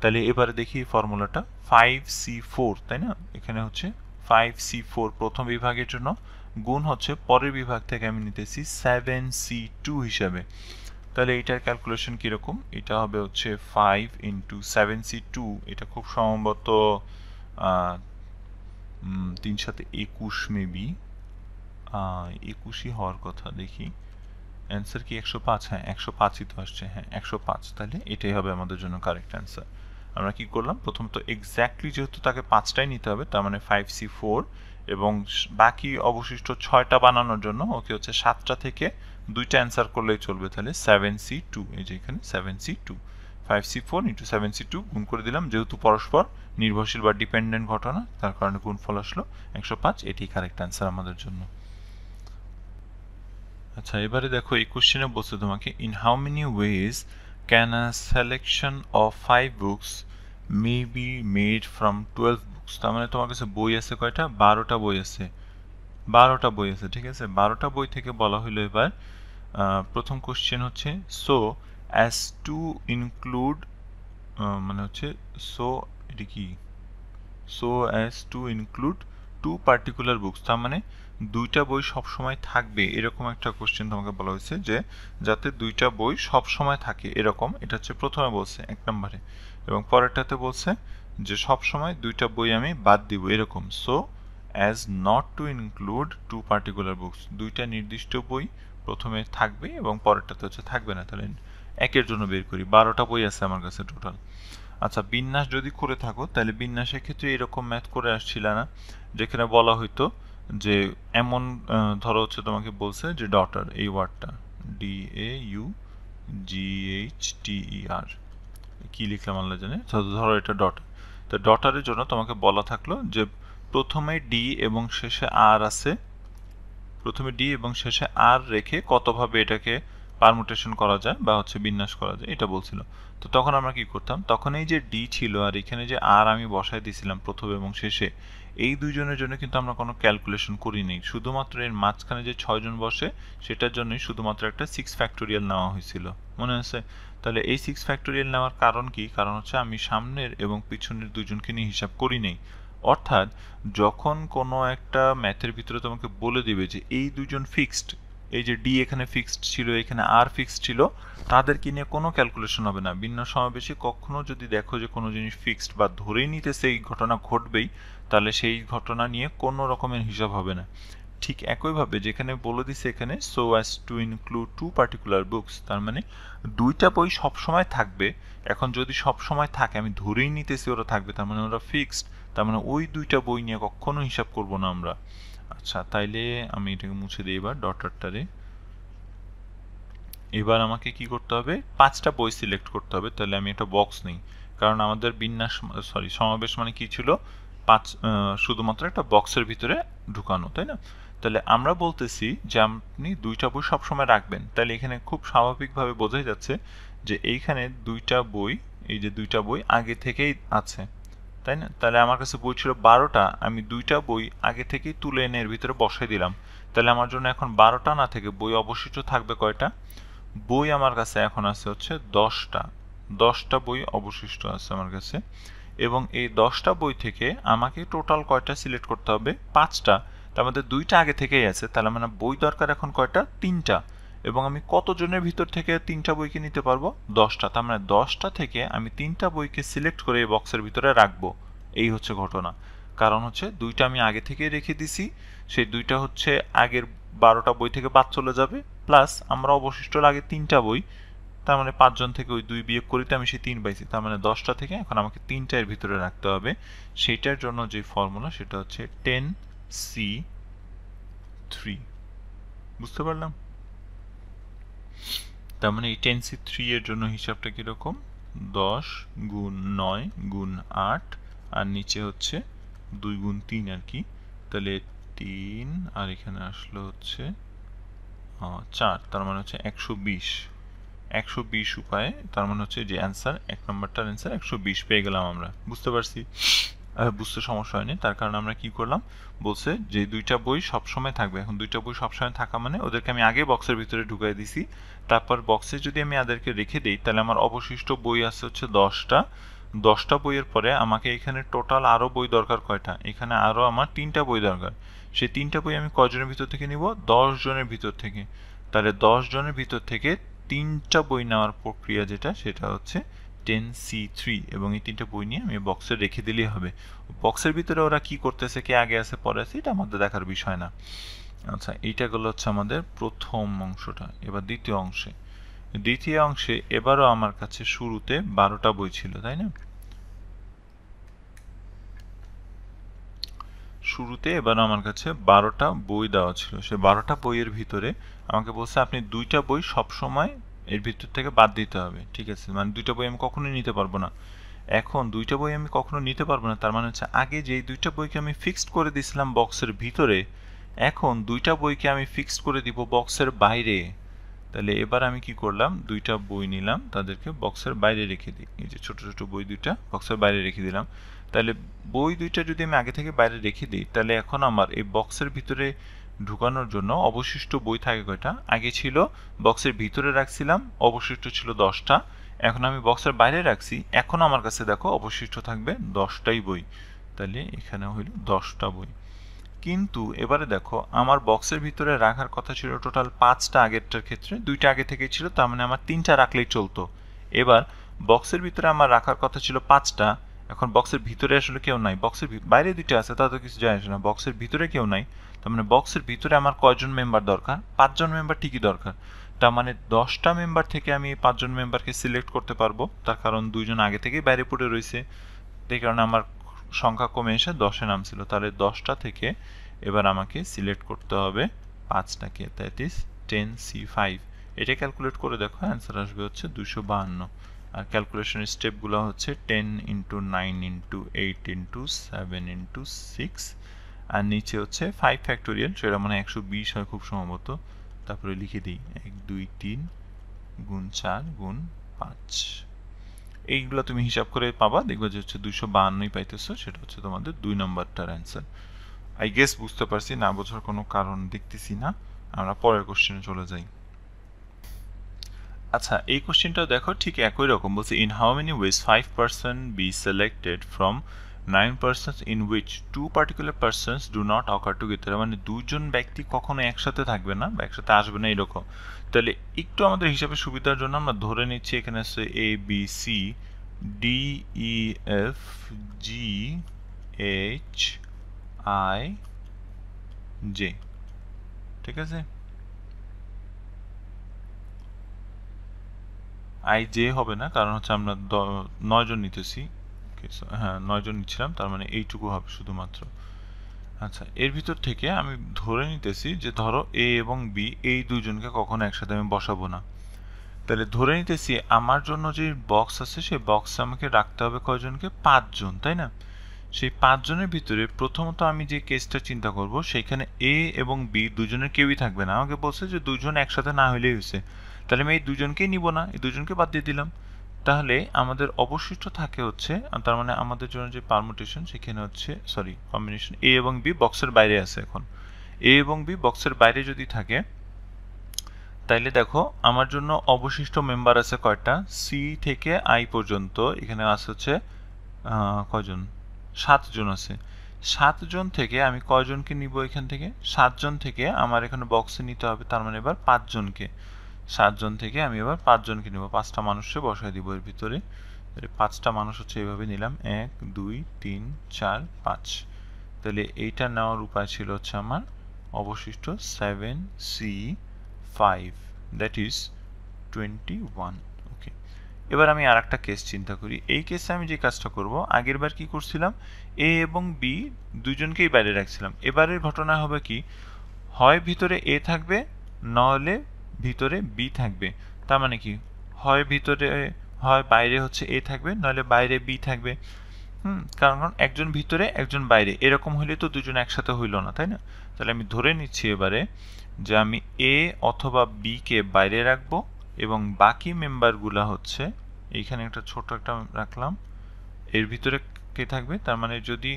তাহলে এবারে দেখি ফর্মুলাটা ফাইভ সি ফোর তাই না এখানে হচ্ছে ফাইভ সি ফোর প্রথম বিভাগের জন্য গুণ হচ্ছে পরের বিভাগ থেকে আমি নিতেছি সেভেন সি টু হিসাবে তাহলে এটার ক্যালকুলেশন কীরকম এটা হবে হচ্ছে five into seven C two এটা খুব সম্ভবত তিন সাথে একুশ মেবি একুশই হওয়ার কথা দেখি অ্যান্সার কি একশো পাঁচ হ্যাঁ একশো পাঁচই তো আসছে হ্যাঁ একশো পাঁচ তাহলে এটাই হবে আমাদের জন্য কারেক্ট অ্যান্সার আমরা কি করলাম প্রথম তো এক্স্যাক্টলি যেহেতু তাকে পাঁচটাই নিতে হবে তার মানে ফাইভ সি ফোর এবং বাকি অবশিষ্ট ছয়টা বানানোর জন্য ওকে হচ্ছে সাতটা থেকে দুইটা অ্যান্সার করলেই চলবে তাহলে সেভেন সি টু এই যে এখানে seven C two five C four গুণ করে দিলাম যেহেতু পরস্পর নির্ভরশীল বা ডিপেন্ডেন্ট ঘটনা তার কারণে গুণফল আসলো এটি কারেক্ট আমাদের জন্য আচ্ছা এবারে দেখো এই কোশ্চেনে বলছে তোমাকে in how many ways can a selection of five books may be made from twelve books তার মানে তোমার কাছে বই আছে কয়টা বারোটা বই আছে বারোটা বই আছে ঠিক আছে বারোটা বই থেকে বলা হলো এবার প্রথম কোশ্চেন হচ্ছে সো অ্যাজ টু ইনক্লুড মানে হচ্ছে সো এটি কি so as to include two particular books তার মানে দুইটা বই সবসময় থাকবে এরকম একটা কোশ্চেন তোমাকে বলা হয়েছে যে যাতে দুইটা বই সবসময় থাকে এরকম এটা হচ্ছে প্রথমে বলছে এক নম্বরে এবং পরেরটাতে বলছে যে সবসময় দুইটা বই আমি বাদ দিব এরকম so as not to include two particular books দুইটা নির্দিষ্ট বই প্রথমে থাকবে এবং পরেরটাতে হচ্ছে থাকবে না তাহলে একের জন্য বের করি বারোটা বই আছে আমার কাছে টোটাল আচ্ছা বিন্যাস যদি করে থাকো তাহলে বিন্যাসের ক্ষেত্রে এরকম ম্যাথ করে আসছিল না যেখানে বলা হইতো যে এমন ধরো হচ্ছে তোমাকে বলছে যে ডটার এই ওয়ার্ডটা D A U G H T R কি লিখলাম আল্লাহ জানে ধরো এটা ডটার তো ডটারের জন্য তোমাকে বলা থাকলো যে প্রথমে ডি এবং শেষে আর আছে প্রথমে ডি এবং শেষে আর রেখে কতভাবে এটাকে পারমুটেশন করা যায় বা হচ্ছে বিন্যাস করা যায় এটা বলছিল তো তখন আমরা কি করতাম তখন এই যে ডি ছিল আর এখানে যে আর আমি বসায় দিয়েছিলাম প্রথম এবং শেষে এই দুইজনের জন্য কিন্তু আমরা কোনো ক্যালকুলেশন করিনি শুধুমাত্র এর মাঝখানে যে ছয়জন বসে সেটার জন্যই শুধুমাত্র একটা সিক্স ফ্যাক্টোরিয়াল নেওয়া হয়েছিল মনে আছে তাহলে এই সিক্স ফ্যাক্টোরিয়াল নেওয়ার কারণ কি কারণ হচ্ছে আমি সামনের এবং পিছনের দুজনকে নিয়ে হিসাব করি নেই অর্থাৎ যখন কোনো একটা ম্যাথের ভিতরে তোমাকে বলে দিবে যে এই দুজন ফিক্সড এই যে ডি এখানে ফিক্সড ছিল এখানে আর ফিক্সড ছিল তাদেরকে নিয়ে কোনো ক্যালকুলেশন হবে না ভিন্ন সমাবেশে কখনো যদি দেখো যে কোনো জিনিস ফিক্সড বা ধরেই নিতে সেই ঘটনা ঘটবেই তাহলে সেই ঘটনা নিয়ে কোনো রকমের হিসাব হবে না ঠিক একইভাবে যেখানে বলে দিছে এখানে so as to include two particular books তার মানে দুইটা বই সব সময় থাকবে এখন যদি সব সময় থাকে আমি ধরেই নিতেছি ওরা থাকবে তার মানে ওরা ফিক্সড তার মানে ওই দুইটা বই নিয়ে কখনো হিসাব করব না আমরা আচ্ছা তাইলে আমি এটাকে মুছে দিই এবার ডটারটারে এবার আমাকে কি করতে হবে পাঁচটা বই সিলেক্ট করতে হবে তাহলে আমি একটা বক্স নেই কারণ আমাদের বিন্যাস সরি সমাবেশ মানে কি ছিল পাঁচ শুধুমাত্র একটা বক্সের ভিতরে ঢুকানো তাই না তাহলে আমরা বলতেছি যে আপনি দুইটা বই সবসময় রাখবেন তাহলে এখানে খুব স্বাভাবিকভাবে বোঝাই যাচ্ছে যে এইখানে দুইটা বই এই যে দুইটা বই আগে থেকেই আছে তাই না তাহলে আমার কাছে বই ছিল বারোটা আমি দুইটা বই আগে থেকেই তুলে এনে এর ভিতরে বসাই দিলাম তাহলে আমার জন্য এখন বারোটা না থেকে বই অবশিষ্ট থাকবে কয়টা বই আমার কাছে এখন আছে হচ্ছে দশটা দশটা বই অবশিষ্ট আছে আমার কাছে এবং এই দশটা বই থেকে আমাকে টোটাল কয়টা সিলেক্ট করতে হবে পাঁচটা তার মধ্যে দুইটা আগে থেকেই আছে তাহলে মানে বই দরকার এখন কয়টা তিনটা এবং আমি কতজনের ভিতর থেকে তিনটা বইকে নিতে পারবো দশটা তার মানে দশটা থেকে আমি তিনটা বইকে সিলেক্ট করে এই বক্সের ভিতরে রাখবো এই হচ্ছে ঘটনা কারণ হচ্ছে দুইটা আমি আগে থেকে রেখে দিছি সেই দুইটা হচ্ছে আগের বারোটা বই থেকে বাদ চলে যাবে প্লাস আমরা অবশিষ্ট লাগে তিনটা বই তার মানে পাঁচজন থেকে ওই দুই বিয়োগ করিতে আমি সেই তিন পাইছি তার মানে দশটা থেকে এখন আমাকে তিনটার ভিতরে রাখতে হবে সেইটার জন্য যে ফর্মুলা সেটা হচ্ছে টেন সি থ্রি বুঝতে পারলাম তার মানে এই টেন সি থ্রি এর জন্য হিসাবটা কীরকম দশ গুণ নয় গুণ আট আর নিচে হচ্ছে দুই গুণ তিন আর কি তাহলে তিন আর এখানে আসলো হচ্ছে চার তার মানে হচ্ছে একশো বিশ একশো বিশ উপায়ে তার মানে হচ্ছে যে অ্যান্সার এক নম্বরটার অ্যান্সার একশো বিশ পেয়ে গেলাম আমরা বুঝতে পারছি বুঝতে সমস্যা হয়নি তার কারণে আমরা কি করলাম বলছে যে দুইটা বই সবসময় থাকবে এখন দুইটা বই সবসময় থাকা মানে ওদেরকে আমি আগে বক্সের ভিতরে ঢুকাই দিছি তারপর বক্সে যদি আমি এদেরকে রেখে দিই তাহলে আমার অবশিষ্ট বই আছে হচ্ছে দশটা দশটা বইয়ের পরে আমাকে এখানে টোটাল আরও বই দরকার কয়টা এখানে আরও আমার তিনটা বই দরকার সেই তিনটা বই আমি কজনের ভিতর থেকে নিব দশ জনের ভিতর থেকে তাহলে দশ জনের ভিতর থেকে তিনটা বই নেওয়ার প্রক্রিয়া যেটা সেটা হচ্ছে টেন সি থ্রি এবং এই তিনটা বই নিয়ে আমি বক্সে রেখে দিলেই হবে বক্সের ভিতরে ওরা কি করতেছে কে আগে আছে পরে আছে এটা আমাদের দেখার বিষয় না আচ্ছা এইটা গেলো হচ্ছে আমাদের প্রথম অংশটা এবার দ্বিতীয় অংশে দ্বিতীয় অংশে এবারও আমার কাছে শুরুতে বারোটা বই ছিল তাই না শুরুতে এবার আমার কাছে বারোটা বই দেওয়া ছিল সে বারোটা বইয়ের ভিতরে আমাকে বলছে আপনি দুইটা বই সবসময় এর ভিতর থেকে বাদ দিতে হবে ঠিক আছে মানে দুইটা বই আমি কখনোই নিতে পারবো না এখন দুইটা বই আমি কখনো নিতে পারবো না তার মানে হচ্ছে আগে যেই দুইটা বইকে আমি ফিক্সড করে দিয়েছিলাম বক্সের ভিতরে এখন দুইটা বইকে আমি ফিক্সড করে দিব বক্সের বাইরে তাহলে এবার আমি কি করলাম দুইটা বই নিলাম তাদেরকে বক্সের বাইরে রেখে দিই এই যে ছোটো ছোটো বই দুইটা বক্সের বাইরে রেখে দিলাম তাহলে বই দুইটা যদি আমি আগে থেকে বাইরে রেখে দিই তাহলে এখন আমার এই বক্সের ভিতরে ঢুকানোর জন্য অবশিষ্ট বই থাকে কয়টা আগে ছিল বক্সের ভিতরে রাখছিলাম অবশিষ্ট ছিল দশটা এখন আমি বক্সের বাইরে রাখছি এখন আমার কাছে দেখো অবশিষ্ট থাকবে দশটাই বই তাহলে এখানে হইল দশটা বই কিন্তু এবারে দেখো আমার বক্সের ভিতরে রাখার কথা ছিল টোটাল পাঁচটা আগেরটার ক্ষেত্রে দুইটা আগে থেকে ছিল তার মানে আমার তিনটা রাখলেই চলতো এবার বক্সের ভিতরে আমার রাখার কথা ছিল পাঁচটা এখন বক্সের ভিতরে আসলে কেউ নাই বক্সের বাইরে দুইটা আছে তাতে কিছু যায় আসে না বক্সের ভিতরে কেউ নাই মানে বক্সের ভিতরে আমার কয়জন মেম্বার দরকার পাঁচজন মেম্বার ঠিকই দরকার তার মানে দশটা মেম্বার থেকে আমি পাঁচজন মেম্বারকে সিলেক্ট করতে পারবো তার কারণ দুইজন আগে থেকেই বাইরে পড়ে রয়েছে সেই কারণে আমার সংখ্যা কমে এসে দশে নামছিল তাহলে দশটা থেকে এবার আমাকে সিলেক্ট করতে হবে পাঁচটাকে that is ten C five এটা ক্যালকুলেট করে দেখো অ্যান্সার আসবে হচ্ছে দুশো বাহান্ন আর ক্যালকুলেশন স্টেপগুলো হচ্ছে ten into nine into eight into seven into six আর নিচে হচ্ছে ফাইভ ফ্যাক্টোরিয়াল সেটা মানে একশো বিশ হয় খুব সম্ভবত তারপরে লিখে দিই এক দুই তিন গুণ চার গুণ পাঁচ এইগুলো তুমি হিসাব করে পাবা দেখবে যে হচ্ছে দুইশো বাহান্নই পাইতেছো সেটা হচ্ছে তোমাদের দুই নম্বরটার অ্যান্সার আই গেস বুঝতে পারছি না বোঝার কোনো কারণ দেখতেছি না আমরা পরের কোশ্চেনে চলে যাই আচ্ছা এই কোশ্চেনটা দেখো ঠিক একই রকম বলছে in how many ways five persons be selected from nine persons in which two particular persons do not occur together মানে দুজন ব্যক্তি কখনো একসাথে থাকবে না বা একসাথে আসবে না এরকম তাহলে একটু আমাদের হিসাবে সুবিধার জন্য আমরা ধরে নিচ্ছি এখানে আছে A B C D E F G H I J ঠিক আছে আই জে হবে না কারণ হচ্ছে আমরা নয়জন নিতেছি ওকে হ্যাঁ নয়জন নিচ্ছিলাম তার মানে এইটুকু হবে শুধুমাত্র আচ্ছা এর ভিতর থেকে আমি ধরে নিতেছি যে ধরো এ এবং বি এই দুজনকে কখনো একসাথে আমি বসাবো না তাহলে ধরে নিতেছি আমার জন্য যে বক্স আছে সেই বক্স আমাকে রাখতে হবে কয়জনকে পাঁচজন তাই না সেই পাঁচজনের ভিতরে প্রথমত আমি যে কেসটা চিন্তা করব সেইখানে এ এবং বি দুজনের কেউই থাকবে না আমাকে বলছে যে দুজন একসাথে না হইলেই হয়েছে তাহলে আমি এই দুজনকেই নিব না এই দুজনকে বাদ দিয়ে দিলাম তাহলে আমাদের অবশিষ্ট থাকে হচ্ছে তার মানে আমাদের জন্য যে পারমুটেশন সেখানে হচ্ছে সরি কম্বিনেশন এ এবং বি বক্সের বাইরে আছে এখন এ এবং বি বক্সের বাইরে যদি থাকে তাইলে দেখো আমার জন্য অবশিষ্ট মেম্বার আছে কয়টা সি থেকে আই পর্যন্ত এখানে আছে হচ্ছে কজন সাতজন আছে সাতজন থেকে আমি কয়জনকে নিব এখান থেকে সাতজন থেকে আমার এখানে বক্সে নিতে হবে তার মানে এবার পাঁচজনকে সাতজন থেকে আমি এবার পাঁচজনকে নেব পাঁচটা মানুষকে বসায় দিব এর ভিতরে পাঁচটা মানুষ হচ্ছে এইভাবে নিলাম এক দুই তিন চার পাঁচ তাহলে এইটা নেওয়ার উপায় ছিল হচ্ছে আমার অবশিষ্ট seven C five that is twenty one okay এবার আমি আর একটা কেস চিন্তা করি এই কেসে আমি যে কাজটা করব আগের বার কী করছিলাম এ এবং বি দুজনকেই বাইরে রাখছিলাম এবারের ঘটনা হবে কি হয় ভিতরে এ থাকবে নলে ভিতরে বি থাকবে তার মানে কি হয় ভিতরে হয় বাইরে হচ্ছে এ থাকবে নইলে বাইরে বি থাকবে হুম কারণ একজন ভিতরে একজন বাইরে এরকম হইলে তো দুজন একসাথে হইল না তাই না তাহলে আমি ধরে নিচ্ছি এবারে যে আমি এ অথবা বিকে বাইরে রাখব এবং বাকি মেম্বারগুলা হচ্ছে এইখানে একটা ছোট একটা রাখলাম এর ভিতরে কে থাকবে তার মানে যদি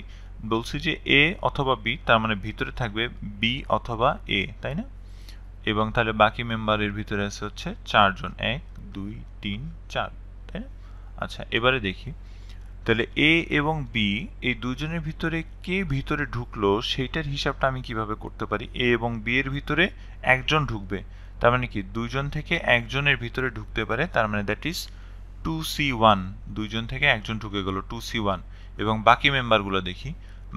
বলছি যে এ অথবা বি তার মানে ভিতরে থাকবে বি অথবা এ তাই না এবং তাহলে বাকি মেম্বারের ভিতরে আছে হচ্ছে চারজন এক দুই তিন চার তাই আচ্ছা এবারে দেখি তাহলে এ এবং বি এই দুজনের ভিতরে কে ভিতরে ঢুকলো সেইটার হিসাবটা আমি কিভাবে করতে পারি এ এবং বি এর ভিতরে একজন ঢুকবে তার মানে কি দুইজন থেকে একজনের ভিতরে ঢুকতে পারে তার মানে that is two C one দুইজন থেকে একজন ঢুকে গেল টু সি ওয়ান এবং বাকি মেম্বারগুলো দেখি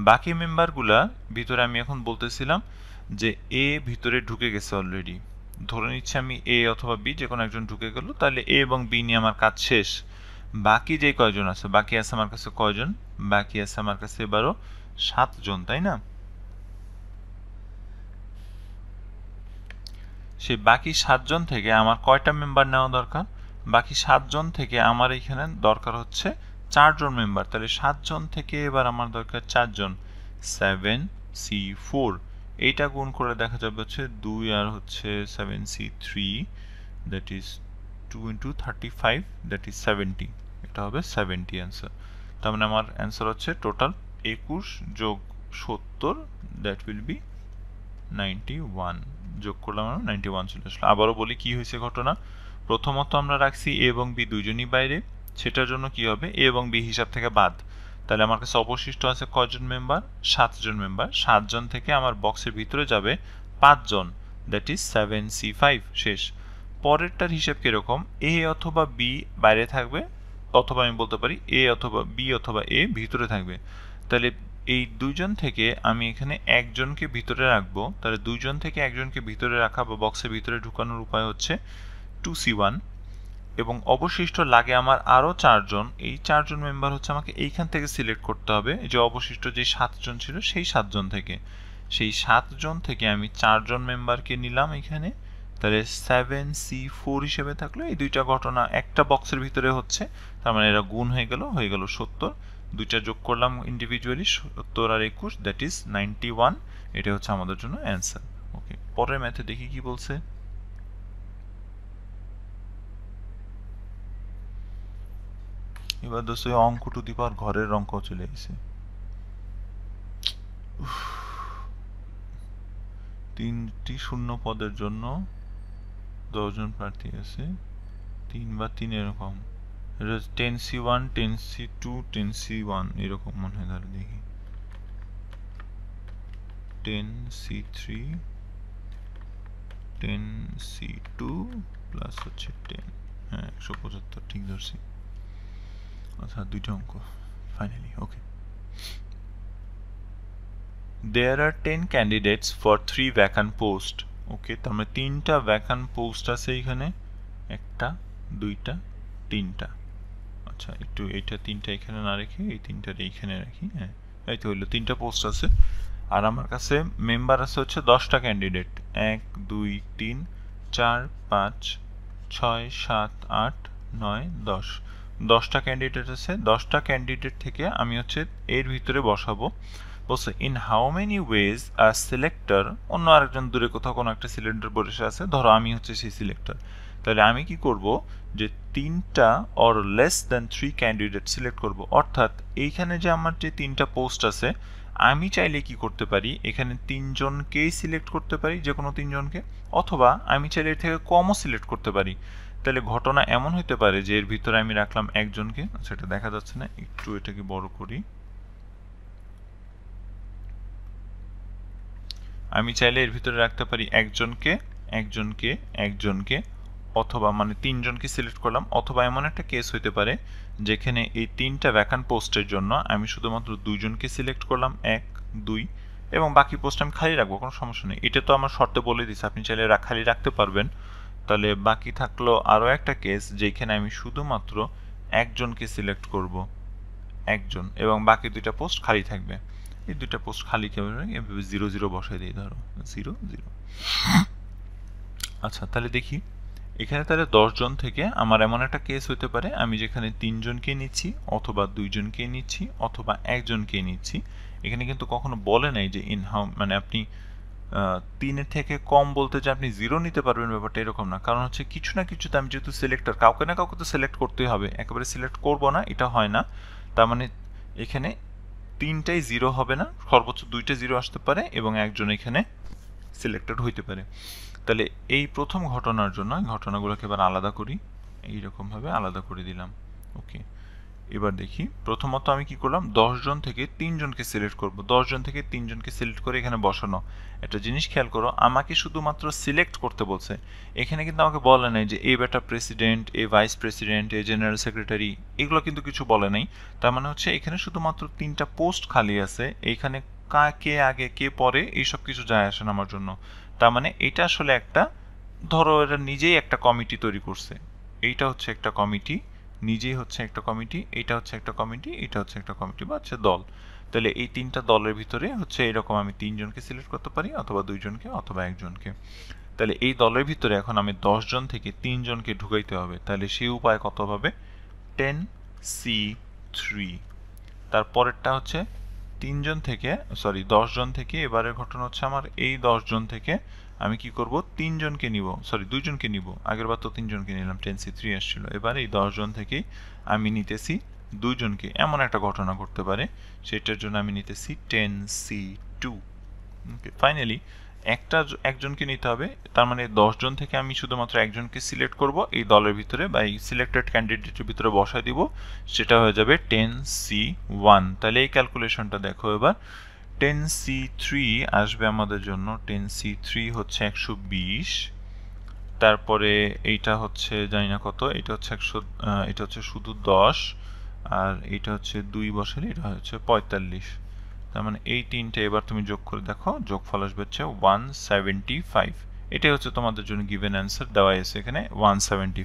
বাকি মেম্বারগুলা ভিতরে আমি এখন বলতেছিলাম যে এ ভিতরে ঢুকে গেছে অলরেডি ধরে নিচ্ছে আমি এ অথবা বি যে কোনো একজন ঢুকে গেল তাহলে এ এবং বি নিয়ে আমার কাজ শেষ বাকি যে কয়জন আছে বাকি আছে আমার কাছে কয়জন বাকি আছে আমার কাছে এবারও সাতজন তাই না সে বাকি সাতজন থেকে আমার কয়টা মেম্বার নেওয়া দরকার বাকি সাতজন থেকে আমার এখানে দরকার হচ্ছে চারজন মেম্বার তাহলে সাতজন থেকে এবার আমার দরকার চারজন সেভেন সি ফোর এইটা গুণ করে দেখা যাবে হচ্ছে দুই আর হচ্ছে seven C three that is two into thirty five that is seventy এটা হবে সেভেন্টি অ্যান্সার তার মানে আমার অ্যান্সার হচ্ছে টোটাল একুশ যোগ সত্তর that will be ninety one যোগ করলাম আমার নাইনটি ওয়ান চলে আসলো আবারও বলি কি হয়েছে ঘটনা প্রথমত আমরা রাখছি এ এবং বি দুজনই বাইরে সেটার জন্য কি হবে এ এবং বি হিসাব থেকে বাদ তাহলে আমার কাছে অবশিষ্ট আছে কয়জন মেম্বার সাতজন মেম্বার সাতজন থেকে আমার বক্সের ভিতরে যাবে পাঁচজন that is seven C five শেষ পরেরটার হিসেব কীরকম এ অথবা বি বাইরে থাকবে অথবা আমি বলতে পারি এ অথবা বি অথবা এ ভিতরে থাকবে তাহলে এই দুইজন থেকে আমি এখানে একজনকে ভিতরে রাখবো তাহলে দুইজন থেকে একজনকে ভিতরে রাখা বা বক্সের ভিতরে ঢুকানোর উপায় হচ্ছে টু সি ওয়ান এবং অবশিষ্ট লাগে আমার আরও চারজন এই চারজন মেম্বার হচ্ছে আমাকে এইখান থেকে সিলেক্ট করতে হবে যে অবশিষ্ট যে সাতজন ছিল সেই সাতজন থেকে সেই সাতজন থেকে আমি চারজন মেম্বারকে নিলাম এখানে তাহলে সেভেন সি ফোর হিসেবে থাকলো এই দুইটা ঘটনা একটা বক্সের ভিতরে হচ্ছে তার মানে এরা গুণ হয়ে গেল হয়ে গেল সত্তর দুইটা যোগ করলাম ইন্ডিভিজুয়ালি সত্তর আর একুশ দ্যাট ইজ নাইনটি ওয়ান এটা হচ্ছে আমাদের জন্য অ্যান্সার ওকে পরের ম্যাথে দেখি কি বলছে এবার দোস্ত এই অঙ্ক টু দিবার ঘরের অঙ্ক চলে গেছে তিনটি শূন্য পদের জন্য দশজন প্রার্থী আছে তিন বা তিন এরকম ten C one ten C two ten C one এরকম মনে হয় তাহলে দেখি ten C three ten C two plus হচ্ছে টেন হ্যাঁ একশো পঁচাত্তর ঠিক ধরছি আচ্ছা দুইটা অঙ্ক finally okay there are ten candidates for three vacant post okay তার মানে তিনটা ভ্যাকান পোস্ট আছে এখানে একটা দুইটা তিনটা আচ্ছা একটু এইটা তিনটা এখানে না রেখে এই তিনটা এইখানে রাখি হ্যাঁ এই তো হইলো তিনটা পোস্ট আছে আর আমার কাছে মেম্বার আছে হচ্ছে দশটা ক্যান্ডিডেট এক দুই তিন চার পাঁচ ছয় সাত আট নয় দশ দশটা ক্যান্ডিডেট আছে দশটা ক্যান্ডিডেট থেকে আমি হচ্ছে এর ভিতরে বসাবো বলছে in how many ways a selector অন্য আরেকজন দূরে কোথাও কোনো একটা সিলিন্ডার বসে আছে ধরো আমি হচ্ছে সেই সিলেক্টর তাহলে আমি কি করব যে তিনটা or less than three candidate select করব অর্থাৎ এইখানে যে আমার যে তিনটা পোস্ট আছে আমি চাইলে কি করতে পারি এখানে তিনজনকেই সিলেক্ট করতে পারি যে কোনো তিনজনকে অথবা আমি চাইলে এর থেকে কমও সিলেক্ট করতে পারি তাহলে ঘটনা এমন হতে পারে যে এর ভিতরে আমি রাখলাম একজনকে সেটা দেখা যাচ্ছে না একটু এটাকে বড় করি আমি চাইলে এর ভিতরে রাখতে পারি একজনকে একজনকে একজনকে অথবা মানে তিনজনকে সিলেক্ট করলাম অথবা এমন একটা কেস হইতে পারে যেখানে এই তিনটা ব্যাকান পোস্টের জন্য আমি শুধুমাত্র দুইজনকে সিলেক্ট করলাম এক দুই এবং বাকি পোস্ট আমি খালি রাখবো কোনো সমস্যা নেই এটা তো আমার শর্তে বলে দিচ্ছে আপনি চাইলে খালি রাখতে পারবেন তাহলে বাকি থাকলো আরও একটা কেস যেখানে আমি শুধুমাত্র একজনকে সিলেক্ট করব একজন এবং বাকি দুইটা পোস্ট খালি থাকবে এই দুইটা পোস্ট খালি এভাবে জিরো জিরো বসাই দিই ধরো জিরো জিরো আচ্ছা তাহলে দেখি এখানে তাহলে দশজন থেকে আমার এমন একটা কেস হতে পারে আমি যেখানে তিনজনকে নিচ্ছি অথবা দুইজনকে নিচ্ছি অথবা একজনকে নিচ্ছি এখানে কিন্তু কখনো বলে নাই যে ইন হাউ মানে আপনি তিনের থেকে কম বলতে যে আপনি জিরো নিতে পারবেন ব্যাপারটা এরকম না কারণ হচ্ছে কিছু না কিছু তো আমি যেহেতু সিলেক্টর কাউকে না কাউকে তো সিলেক্ট করতেই হবে একেবারে সিলেক্ট করব না এটা হয় না তার মানে এখানে তিনটাই জিরো হবে না সর্বোচ্চ দুইটা জিরো আসতে পারে এবং একজন এখানে সিলেক্টেড হইতে পারে তাহলে এই প্রথম ঘটনার জন্য ঘটনাগুলোকে এবার আলাদা করি এইরকমভাবে আলাদা করে দিলাম ওকে এবার দেখি প্রথমত আমি কি করলাম জন থেকে তিনজনকে সিলেক্ট করব জন থেকে তিনজনকে সিলেক্ট করে এখানে বসানো একটা জিনিস খেয়াল করো আমাকে শুধুমাত্র সিলেক্ট করতে বলছে এখানে কিন্তু আমাকে বলে নাই যে এ বেটা president a vice president a general secretary এগুলো কিন্তু কিছু বলে নাই তার মানে হচ্ছে এখানে শুধুমাত্র তিনটা পোস্ট খালি আছে এইখানে কা কে আগে কে পরে এইসব কিছু যায় আসে না আমার জন্য তার মানে এটা আসলে একটা ধরো এটা নিজেই একটা কমিটি তৈরি করছে এইটা হচ্ছে একটা কমিটি নিজেই হচ্ছে একটা কমিটি এটা হচ্ছে একটা কমিটি এটা হচ্ছে একটা কমিটি বা হচ্ছে দল তাহলে এই তিনটা দলের ভিতরে হচ্ছে এরকম আমি তিনজনকে সিলেক্ট করতে পারি অথবা দুইজনকে অথবা একজনকে তাহলে এই দলের ভিতরে এখন আমি জন থেকে তিনজনকে ঢুকাইতে হবে তাহলে সেই উপায় কত হবে টেন সি থ্রি তারপরেরটা হচ্ছে তিনজন থেকে সরি জন থেকে এবারের ঘটনা হচ্ছে আমার এই জন থেকে আমি কি করব তিনজনকে নিব সরি দুইজনকে নিব আগের বার তো তিনজনকে নিলাম টেন সি থ্রি আসছিল এবার এই দশজন থেকেই আমি নিতেছি দুইজনকে এমন একটা ঘটনা ঘটতে পারে সেটার জন্য আমি নিতেছি ten C two okay finally একটা একজনকে নিতে হবে তার মানে দশজন থেকে আমি শুধুমাত্র একজনকে সিলেক্ট করব এই দলের ভিতরে বা এই সিলেক্টেড ক্যান্ডিডেটের ভিতরে বসা দিব সেটা হয়ে যাবে টেন সি ওয়ান তাহলে এই ক্যালকুলেশনটা দেখো এবার টেন সি থ্রি আসবে আমাদের জন্য টেন সি থ্রি হচ্ছে একশো বিশ তারপরে এইটা হচ্ছে জানি না কত এটা হচ্ছে একশো এটা হচ্ছে শুধু দশ আর এটা হচ্ছে দুই বছরের এটা হচ্ছে পঁয়তাল্লিশ তার মানে এই তিনটা এবার তুমি যোগ করে দেখো যোগফল আসবে হচ্ছে ওয়ান সেভেন্টি ফাইভ এটাই হচ্ছে তোমাদের জন্য গিভেন অ্যান্সার দেওয়া আছে এখানে ওয়ান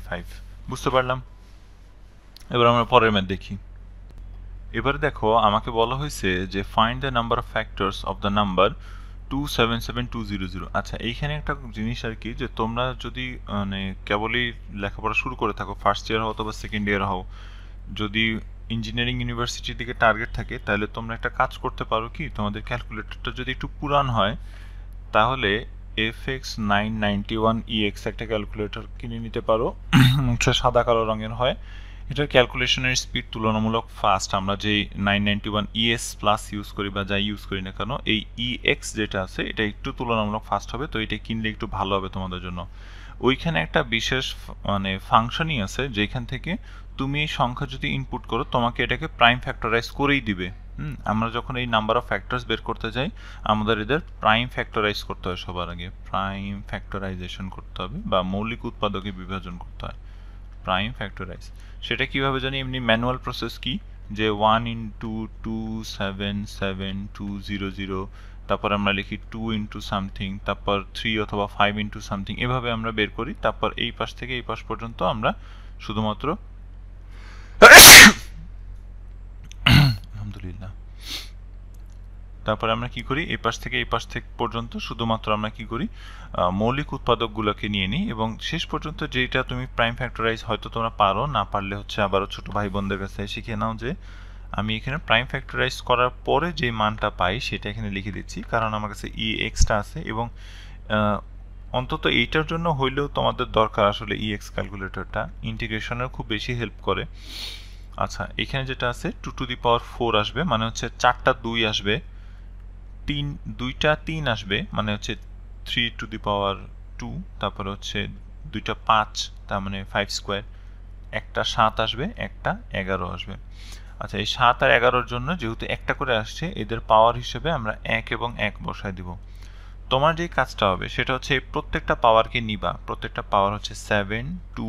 ফাইভ বুঝতে পারলাম এবার আমরা পরের ম্যাথ দেখি এবারে দেখো আমাকে বলা হয়েছে যে find the number of factors of the number two seven seven two zero zero আচ্ছা এইখানে একটা জিনিস আর কি যে তোমরা যদি মানে কেবলই লেখাপড়া শুরু করে থাকো ফার্স্ট ইয়ার হও অথবা সেকেন্ড ইয়ার হও যদি ইঞ্জিনিয়ারিং ইউনিভার্সিটির দিকে টার্গেট থাকে তাহলে তোমরা একটা কাজ করতে পারো কি তোমাদের ক্যালকুলেটরটা যদি একটু পুরান হয় তাহলে F X nine ninety one E X একটা ক্যালকুলেটর কিনে নিতে পারো সাদা কালো রঙের হয় এটার ক্যালকুলেশনের স্পিড তুলনামূলক ফাস্ট আমরা যে nine ninety one ES plus use করি বা যাই ইউজ করি না কেন এই ইএক্স e যেটা আছে এটা একটু তুলনামূলক ফাস্ট হবে তো এটা কিনলে একটু ভালো হবে তোমাদের জন্য ওইখানে একটা বিশেষ মানে ফাংশনই আছে যেখান থেকে তুমি এই সংখ্যা যদি ইনপুট করো তোমাকে এটাকে প্রাইম ফ্যাক্টরাইজ করেই দিবে হুম আমরা যখন এই নাম্বার অফ ফ্যাক্টরস বের করতে যাই আমাদের এদের প্রাইম ফ্যাক্টরাইজ করতে হয় সবার আগে প্রাইম ফ্যাক্টরাইজেশন করতে হবে বা মৌলিক উৎপাদকে বিভাজন করতে হয় প্রাইম ফ্যাক্টরাইজ সেটা কিভাবে জানি এমনি ম্যানুয়াল প্রসেস কি যে one into two seven seven two zero zero তারপর আমরা লিখি টু ইন্টু সামথিং তারপর থ্রি অথবা ফাইভ ইন্টু সামথিং এভাবে আমরা বের করি তারপর এই পাশ থেকে এই পাশ পর্যন্ত আমরা শুধুমাত্র আলহামদুলিল্লাহ তারপরে আমরা কি করি এই পাশ থেকে এই পাশ থেকে পর্যন্ত শুধুমাত্র আমরা কি করি মৌলিক উৎপাদকগুলোকে নিয়ে নিই এবং শেষ পর্যন্ত যেটা তুমি প্রাইম ফ্যাক্টরাইজ হয়তো তোমরা পারো না পারলে হচ্ছে আবারও ছোট ভাই বোনদের কাছে শিখে নাও যে আমি এখানে প্রাইম ফ্যাক্টরাইজ করার পরে যে মানটা পাই সেটা এখানে লিখে দিচ্ছি কারণ আমার কাছে ই e এক্সটা আছে এবং অন্তত এইটার জন্য হইলেও তোমাদের দরকার আসলে ই এক্স ক্যালকুলেটরটা ইন্টিগ্রেশনের খুব বেশি হেল্প করে আচ্ছা এখানে যেটা আছে two to the power four আসবে মানে হচ্ছে চারটা দুই আসবে তিন দুইটা তিন আসবে মানে হচ্ছে three to the power two তারপরে হচ্ছে দুইটা পাঁচ তার মানে ফাইভ স্কোয়ার একটা সাত আসবে একটা এগারো আসবে আচ্ছা এই সাত আর এগারোর জন্য যেহেতু একটা করে আসছে এদের পাওয়ার হিসেবে আমরা এক এবং এক বসায় দিব তোমার যে কাজটা হবে সেটা হচ্ছে প্রত্যেকটা পাওয়ারকে নিবা প্রত্যেকটা পাওয়ার হচ্ছে সেভেন টু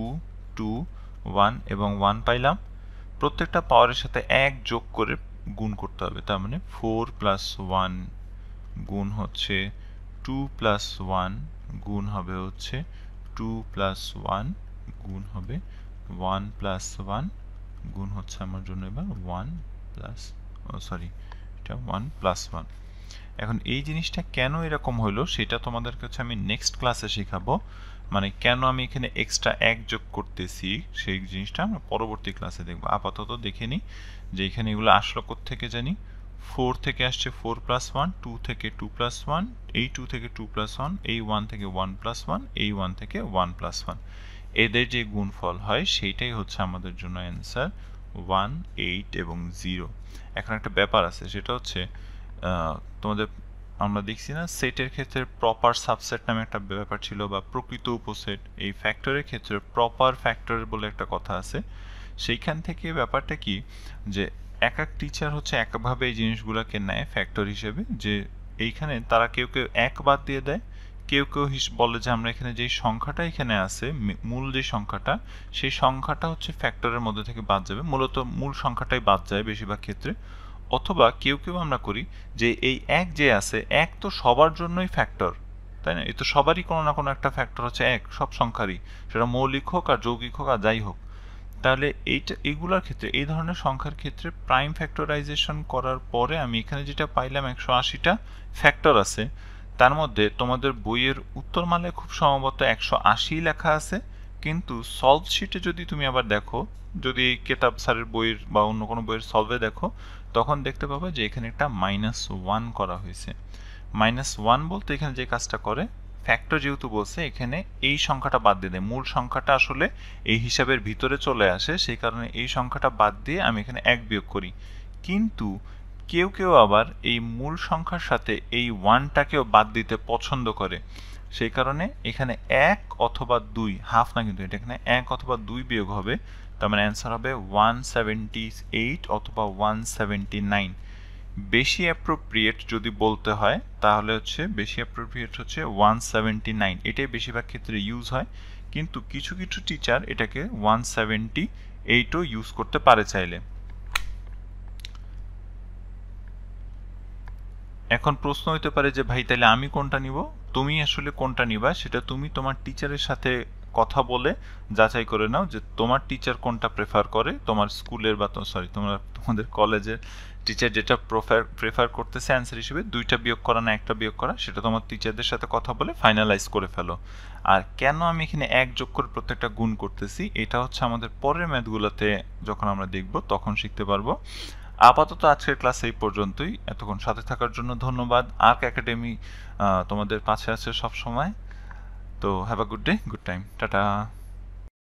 টু ওয়ান এবং ওয়ান পাইলাম প্রত্যেকটা পাওয়ারের সাথে এক যোগ করে গুণ করতে হবে তার মানে ফোর প্লাস ওয়ান গুণ হচ্ছে টু প্লাস ওয়ান গুণ হবে হচ্ছে টু প্লাস ওয়ান গুণ হবে ওয়ান প্লাস ওয়ান গুণ হচ্ছে আমার জন্য এবার ওয়ান প্লাস সরি এটা ওয়ান প্লাস ওয়ান এখন এই জিনিসটা কেন এরকম হলো সেটা তোমাদের কাছে আমি নেক্সট ক্লাসে শেখাবো মানে কেন আমি এখানে এক্সট্রা এক যোগ করতেছি সেই জিনিসটা আমরা পরবর্তী ক্লাসে দেখব আপাতত দেখে নিই যে এখানে এগুলো আসলো থেকে জানি ফোর থেকে আসছে ফোর প্লাস ওয়ান টু থেকে টু প্লাস ওয়ান এই টু থেকে টু প্লাস ওয়ান এই ওয়ান থেকে ওয়ান প্লাস ওয়ান এই ওয়ান থেকে ওয়ান প্লাস ওয়ান এদের যে গুণফল হয় সেইটাই হচ্ছে আমাদের জন্য অ্যান্সার ওয়ান এইট এবং জিরো এখন একটা ব্যাপার আছে সেটা হচ্ছে তোমাদের আমরা দেখছি না সেটের ক্ষেত্রে প্রপার সাবসেট নামে একটা ব্যাপার ছিল বা প্রকৃত উপসেট এই ফ্যাক্টরের ক্ষেত্রে প্রপার ফ্যাক্টর বলে একটা কথা আছে সেইখান থেকে ব্যাপারটা কি যে এক এক টিচার হচ্ছে একভাবে এই জিনিসগুলোকে নেয় ফ্যাক্টর হিসেবে যে এইখানে তারা কেউ কেউ এক বাদ দিয়ে দেয় কেউ কেউ বলে যে আমরা এখানে যেই সংখ্যাটা এখানে আছে মূল যে সংখ্যাটা সেই সংখ্যাটা হচ্ছে ফ্যাক্টরের মধ্যে থেকে বাদ যাবে মূলত মূল সংখ্যাটাই বাদ যায় বেশিরভাগ ক্ষেত্রে অথবা কেউ কেউ আমরা করি যে এই এক যে আছে এক তো সবার জন্যই ফ্যাক্টর তাই না এ তো সবারই কোনো না কোনো একটা ফ্যাক্টর হচ্ছে এক সব সংখ্যারই সেটা মৌলিক হোক আর যৌগিক হোক আর যাই হোক তাহলে এইটা এগুলার ক্ষেত্রে এই ধরনের সংখ্যার ক্ষেত্রে প্রাইম ফ্যাক্টরাইজেশন করার পরে আমি এখানে যেটা পাইলাম একশো আশিটা ফ্যাক্টর আছে তার মধ্যে তোমাদের বইয়ের উত্তরমালে খুব সম্ভবত একশো আশি লেখা আছে কিন্তু সলভ শিটে যদি তুমি আবার দেখো যদি কেতাব স্যারের বইয়ের বা অন্য কোনো বইয়ের সলভে দেখো তখন দেখতে পাবে যে এখানে একটা মাইনাস ওয়ান করা হয়েছে মাইনাস ওয়ান বলতে এখানে যে কাজটা করে ফ্যাক্টর যেহেতু বলছে এখানে এই সংখ্যাটা বাদ দিয়ে দেয় মূল সংখ্যাটা আসলে এই হিসাবের ভিতরে চলে আসে সেই কারণে এই সংখ্যাটা বাদ দিয়ে আমি এখানে এক বিয়োগ করি কিন্তু কেউ কেউ আবার এই মূল সংখ্যার সাথে এই ওয়ানটাকেও বাদ দিতে পছন্দ করে সেই কারণে এখানে এক অথবা দুই হাফ না কিন্তু এটা এখানে এক অথবা দুই বিয়োগ হবে তার মানে অ্যান্সার হবে ওয়ান সেভেন্টি এইট অথবা ওয়ান সেভেন্টি নাইন বেশি অ্যাপ্রোপ্রিয়েট যদি বলতে হয় তাহলে হচ্ছে বেশি অ্যাপ্রোপ্রিয়েট হচ্ছে ওয়ান সেভেন্টি নাইন এটাই বেশিরভাগ ক্ষেত্রে ইউজ হয় কিন্তু কিছু কিছু টিচার এটাকে ওয়ান সেভেন্টি এইটও ইউজ করতে পারে চাইলে এখন প্রশ্ন হতে পারে যে ভাই তাহলে আমি কোনটা নিব তুমি আসলে কোনটা নিবা সেটা তুমি তোমার টিচারের সাথে কথা বলে যাচাই করে নাও যে তোমার টিচার কোনটা প্রেফার করে তোমার স্কুলের বা সরি তোমরা তোমাদের কলেজের টিচার যেটা প্রেফার প্রেফার করতেছে অ্যান্সার হিসেবে দুইটা বিয়োগ করা না একটা বিয়োগ করা সেটা তোমার টিচারদের সাথে কথা বলে ফাইনালাইজ করে ফেলো আর কেন আমি এখানে এক যোগ করে প্রত্যেকটা গুণ করতেছি এটা হচ্ছে আমাদের পরের ম্যাথগুলোতে যখন আমরা দেখব তখন শিখতে পারবো আপাতত আজকের ক্লাস এই পর্যন্তই এতক্ষণ সাথে থাকার জন্য ধন্যবাদ আর্ক একাডেমি তোমাদের পাশে আছে সবসময় So have a good day, good time. Ta-ta.